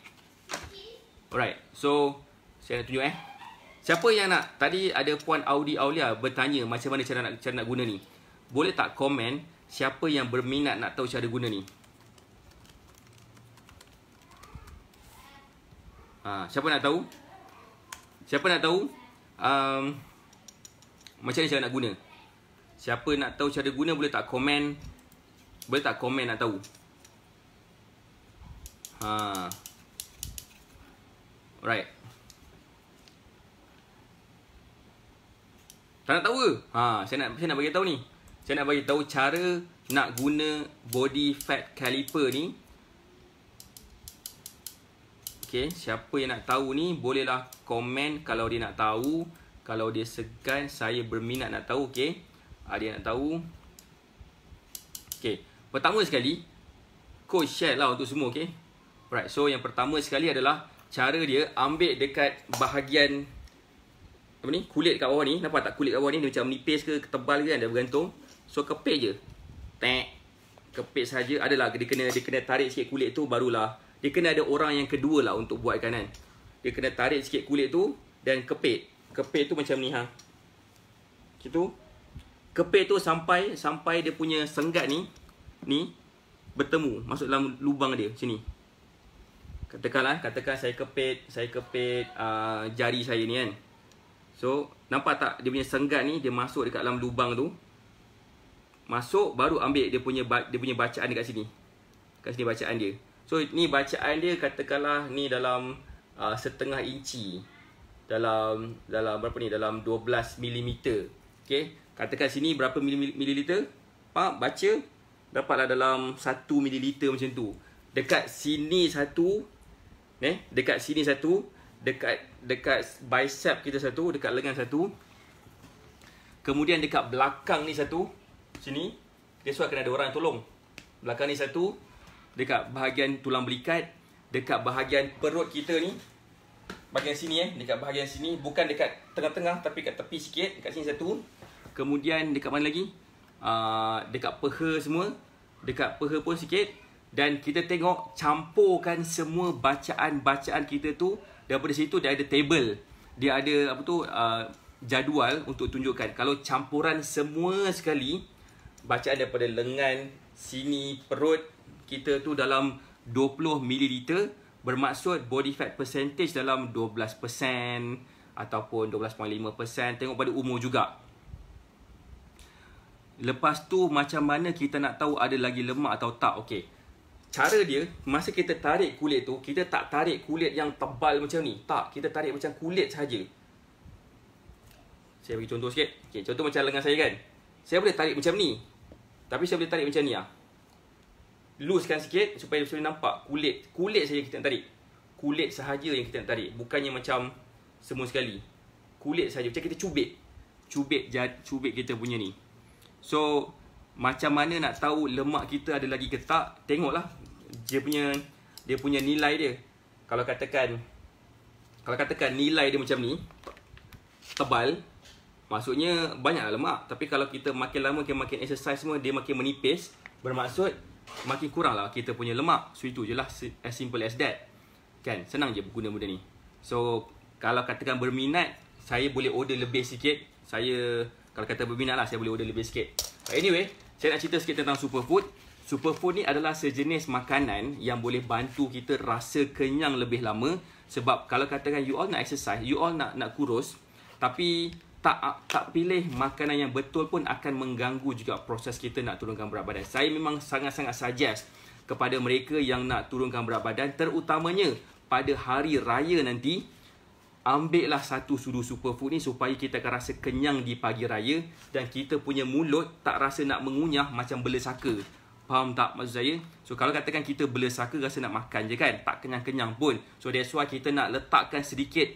Alright. So, saya nak tunjuk eh. Siapa yang nak? Tadi ada Puan Audi Aulia bertanya macam mana cara nak, cara nak guna ni. Boleh tak komen Siapa yang berminat nak tahu cara guna ni? Ha, siapa nak tahu? Siapa nak tahu? Um, macam mana cara nak guna? Siapa nak tahu cara guna boleh tak komen? Boleh tak komen nak tahu? Ha. Alright. Tak nak tahu ke? Ha, saya nak saya nak bagi tahu ni saya nak bagi tahu cara nak guna body fat caliper ni. Okey, siapa yang nak tahu ni bolehlah komen kalau dia nak tahu, kalau dia segan saya berminat nak tahu, okey. Ada ah, yang nak tahu? Okey, pertama sekali coach share lah untuk semua, okey. Right. So yang pertama sekali adalah cara dia ambil dekat bahagian apa ni? Kulit kat bawah ni. Nampak tak kulit kat bawah ni dia macam menipis ke, tebal ke kan dia bergantung. So kepik je. Tek. Kepik saja adalah dia kena dia kena tarik sikit kulit tu barulah dia kena ada orang yang kedua lah untuk buat kanan. Dia kena tarik sikit kulit tu dan kepit. Kepit tu macam ni ha. Macam tu. Kepit tu sampai sampai dia punya senggat ni ni bertemu masuk dalam lubang dia sini. Katakanlah, katakan saya kepit, saya kepit uh, jari saya ni kan. So, nampak tak dia punya senggat ni dia masuk dekat dalam lubang tu, masuk baru ambil dia punya dia punya bacaan dekat sini. Kat sini bacaan dia. So ni bacaan dia katakanlah ni dalam uh, setengah inci. Dalam dalam berapa ni? Dalam 12 mm. Okey. Katakan sini berapa mililiter? Pak baca dapatlah dalam 1 ml macam tu. Dekat sini satu ni, eh? dekat sini satu, dekat dekat bicep kita satu, dekat lengan satu. Kemudian dekat belakang ni satu, sini Guess what, kena ada orang tolong Belakang ni satu Dekat bahagian tulang belikat Dekat bahagian perut kita ni Bahagian sini eh, dekat bahagian sini Bukan dekat tengah-tengah tapi kat tepi sikit Dekat sini satu Kemudian dekat mana lagi? Uh, dekat peha semua Dekat peha pun sikit Dan kita tengok campurkan semua bacaan-bacaan kita tu Daripada situ dia ada table Dia ada apa tu uh, jadual untuk tunjukkan Kalau campuran semua sekali bacaan daripada lengan sini perut kita tu dalam 20 ml bermaksud body fat percentage dalam 12% ataupun 12.5% tengok pada umur juga. Lepas tu macam mana kita nak tahu ada lagi lemak atau tak? Okey. Cara dia masa kita tarik kulit tu kita tak tarik kulit yang tebal macam ni. Tak, kita tarik macam kulit saja. Saya bagi contoh sikit. Okey, contoh macam lengan saya kan. Saya boleh tarik macam ni. Tapi saya boleh tarik macam ni ah. Looskan sikit supaya boleh nampak kulit. Kulit saja kita nak tarik. Kulit sahaja yang kita nak tarik, bukannya macam semua sekali. Kulit saja macam kita cubit. Cubit cubit kita punya ni. So macam mana nak tahu lemak kita ada lagi ke tak? Tengoklah dia punya dia punya nilai dia. Kalau katakan kalau katakan nilai dia macam ni tebal Maksudnya banyaklah lemak tapi kalau kita makin lama kita makin exercise semua dia makin menipis bermaksud makin kuranglah kita punya lemak. So itu lah, as simple as that. Kan? Senang je guna benda ni. So kalau katakan berminat saya boleh order lebih sikit. Saya kalau kata berminat lah saya boleh order lebih sikit. But anyway, saya nak cerita sikit tentang superfood. Superfood ni adalah sejenis makanan yang boleh bantu kita rasa kenyang lebih lama sebab kalau katakan you all nak exercise, you all nak nak kurus tapi tak tak pilih makanan yang betul pun akan mengganggu juga proses kita nak turunkan berat badan. Saya memang sangat-sangat suggest kepada mereka yang nak turunkan berat badan terutamanya pada hari raya nanti ambillah satu sudu superfood ni supaya kita akan rasa kenyang di pagi raya dan kita punya mulut tak rasa nak mengunyah macam bela saka. Faham tak maksud saya? So kalau katakan kita bela saka rasa nak makan je kan, tak kenyang-kenyang pun. So that's why kita nak letakkan sedikit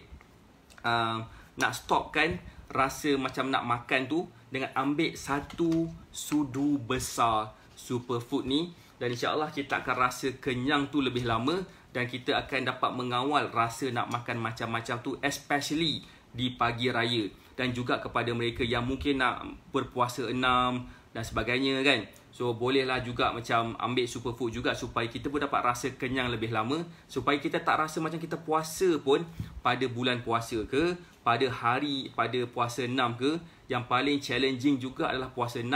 uh, nak stopkan rasa macam nak makan tu dengan ambil satu sudu besar superfood ni dan insyaallah kita akan rasa kenyang tu lebih lama dan kita akan dapat mengawal rasa nak makan macam-macam tu especially di pagi raya dan juga kepada mereka yang mungkin nak berpuasa enam dan sebagainya kan So bolehlah juga macam ambil superfood juga supaya kita pun dapat rasa kenyang lebih lama Supaya kita tak rasa macam kita puasa pun pada bulan puasa ke pada hari pada puasa 6 ke yang paling challenging juga adalah puasa 6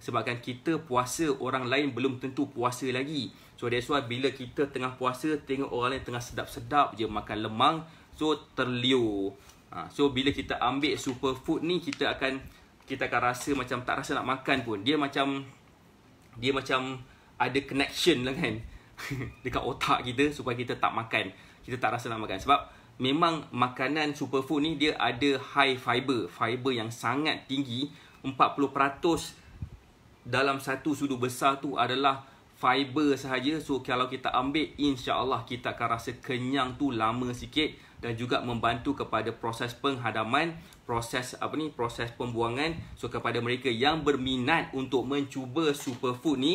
sebabkan kita puasa orang lain belum tentu puasa lagi so that's why bila kita tengah puasa tengok orang lain tengah sedap-sedap je makan lemang so terlio ha, so bila kita ambil superfood ni kita akan kita akan rasa macam tak rasa nak makan pun dia macam dia macam ada connection lah kan dekat otak kita supaya kita tak makan kita tak rasa nak makan sebab memang makanan superfood ni dia ada high fiber, fiber yang sangat tinggi. 40% dalam satu sudu besar tu adalah fiber sahaja. So kalau kita ambil insya-Allah kita akan rasa kenyang tu lama sikit dan juga membantu kepada proses penghadaman, proses apa ni, proses pembuangan. So kepada mereka yang berminat untuk mencuba superfood ni,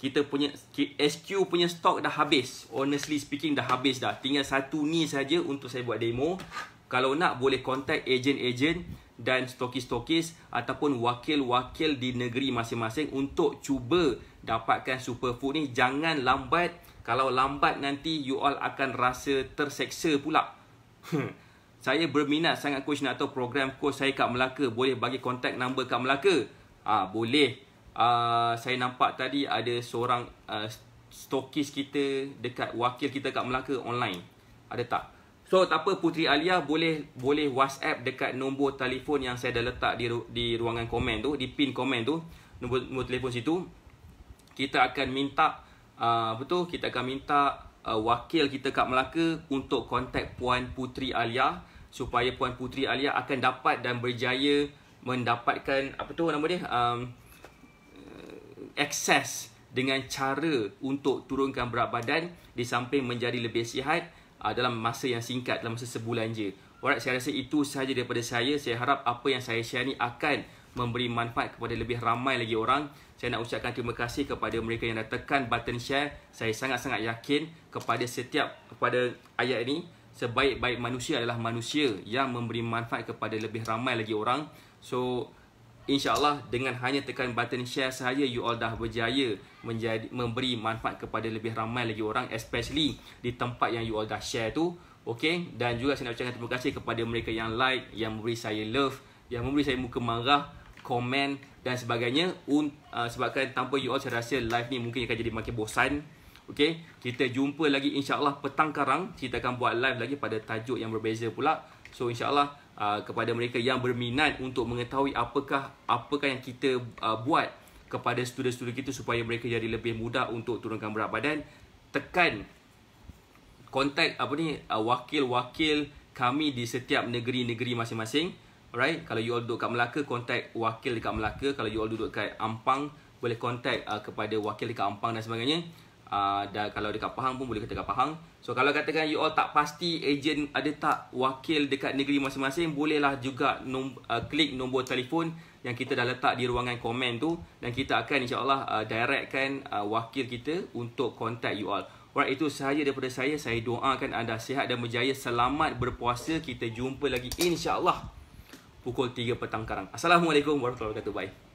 kita punya SQ punya stok dah habis. Honestly speaking dah habis dah. Tinggal satu ni saja untuk saya buat demo. Kalau nak boleh contact ejen-ejen dan stokis-stokis ataupun wakil-wakil di negeri masing-masing untuk cuba dapatkan superfood ni. Jangan lambat. Kalau lambat nanti you all akan rasa terseksa pula. Hmm. saya berminat sangat coach nak tahu program coach saya kat Melaka. Boleh bagi contact number kat Melaka? Ah ha, Boleh. Ah, saya nampak tadi ada seorang uh, stokis kita dekat wakil kita kat Melaka online. Ada tak? So tak apa Putri Alia boleh boleh WhatsApp dekat nombor telefon yang saya dah letak di di ruangan komen tu, di pin komen tu, nombor, nombor telefon situ. Kita akan minta uh, apa Kita akan minta uh, wakil kita kat Melaka untuk kontak puan Putri Alia supaya puan Putri Alia akan dapat dan berjaya mendapatkan apa tu nama dia? Um, excess dengan cara untuk turunkan berat badan di samping menjadi lebih sihat uh, dalam masa yang singkat dalam masa sebulan je. Alright, saya rasa itu sahaja daripada saya. Saya harap apa yang saya share ni akan memberi manfaat kepada lebih ramai lagi orang. Saya nak ucapkan terima kasih kepada mereka yang dah tekan button share. Saya sangat-sangat yakin kepada setiap kepada ayat ini sebaik-baik manusia adalah manusia yang memberi manfaat kepada lebih ramai lagi orang. So, InsyaAllah dengan hanya tekan button share sahaja You all dah berjaya menjadi, memberi manfaat kepada lebih ramai lagi orang Especially di tempat yang you all dah share tu Okay Dan juga saya nak ucapkan terima kasih kepada mereka yang like Yang memberi saya love Yang memberi saya muka marah Komen dan sebagainya Un, uh, Sebabkan tanpa you all saya rasa live ni mungkin akan jadi makin bosan Okay Kita jumpa lagi insyaAllah petang karang Kita akan buat live lagi pada tajuk yang berbeza pula So insyaAllah Uh, kepada mereka yang berminat untuk mengetahui apakah apakah yang kita uh, buat kepada student-student kita supaya mereka jadi lebih mudah untuk turunkan berat badan tekan kontak apa ni uh, wakil-wakil kami di setiap negeri-negeri masing-masing alright kalau you all duduk kat Melaka kontak wakil dekat Melaka kalau you all duduk kat Ampang boleh kontak uh, kepada wakil dekat Ampang dan sebagainya Ah, dan kalau dekat Pahang pun boleh kata dekat Pahang. So kalau katakan you all tak pasti ejen ada tak wakil dekat negeri masing-masing, bolehlah juga nom- uh, klik nombor telefon yang kita dah letak di ruangan komen tu dan kita akan insya-Allah uh, directkan uh, wakil kita untuk contact you all. Orang itu sahaja daripada saya. Saya doakan anda sihat dan berjaya, selamat berpuasa. Kita jumpa lagi insya-Allah pukul 3 petang sekarang. Assalamualaikum warahmatullahi wabarakatuh. Bye.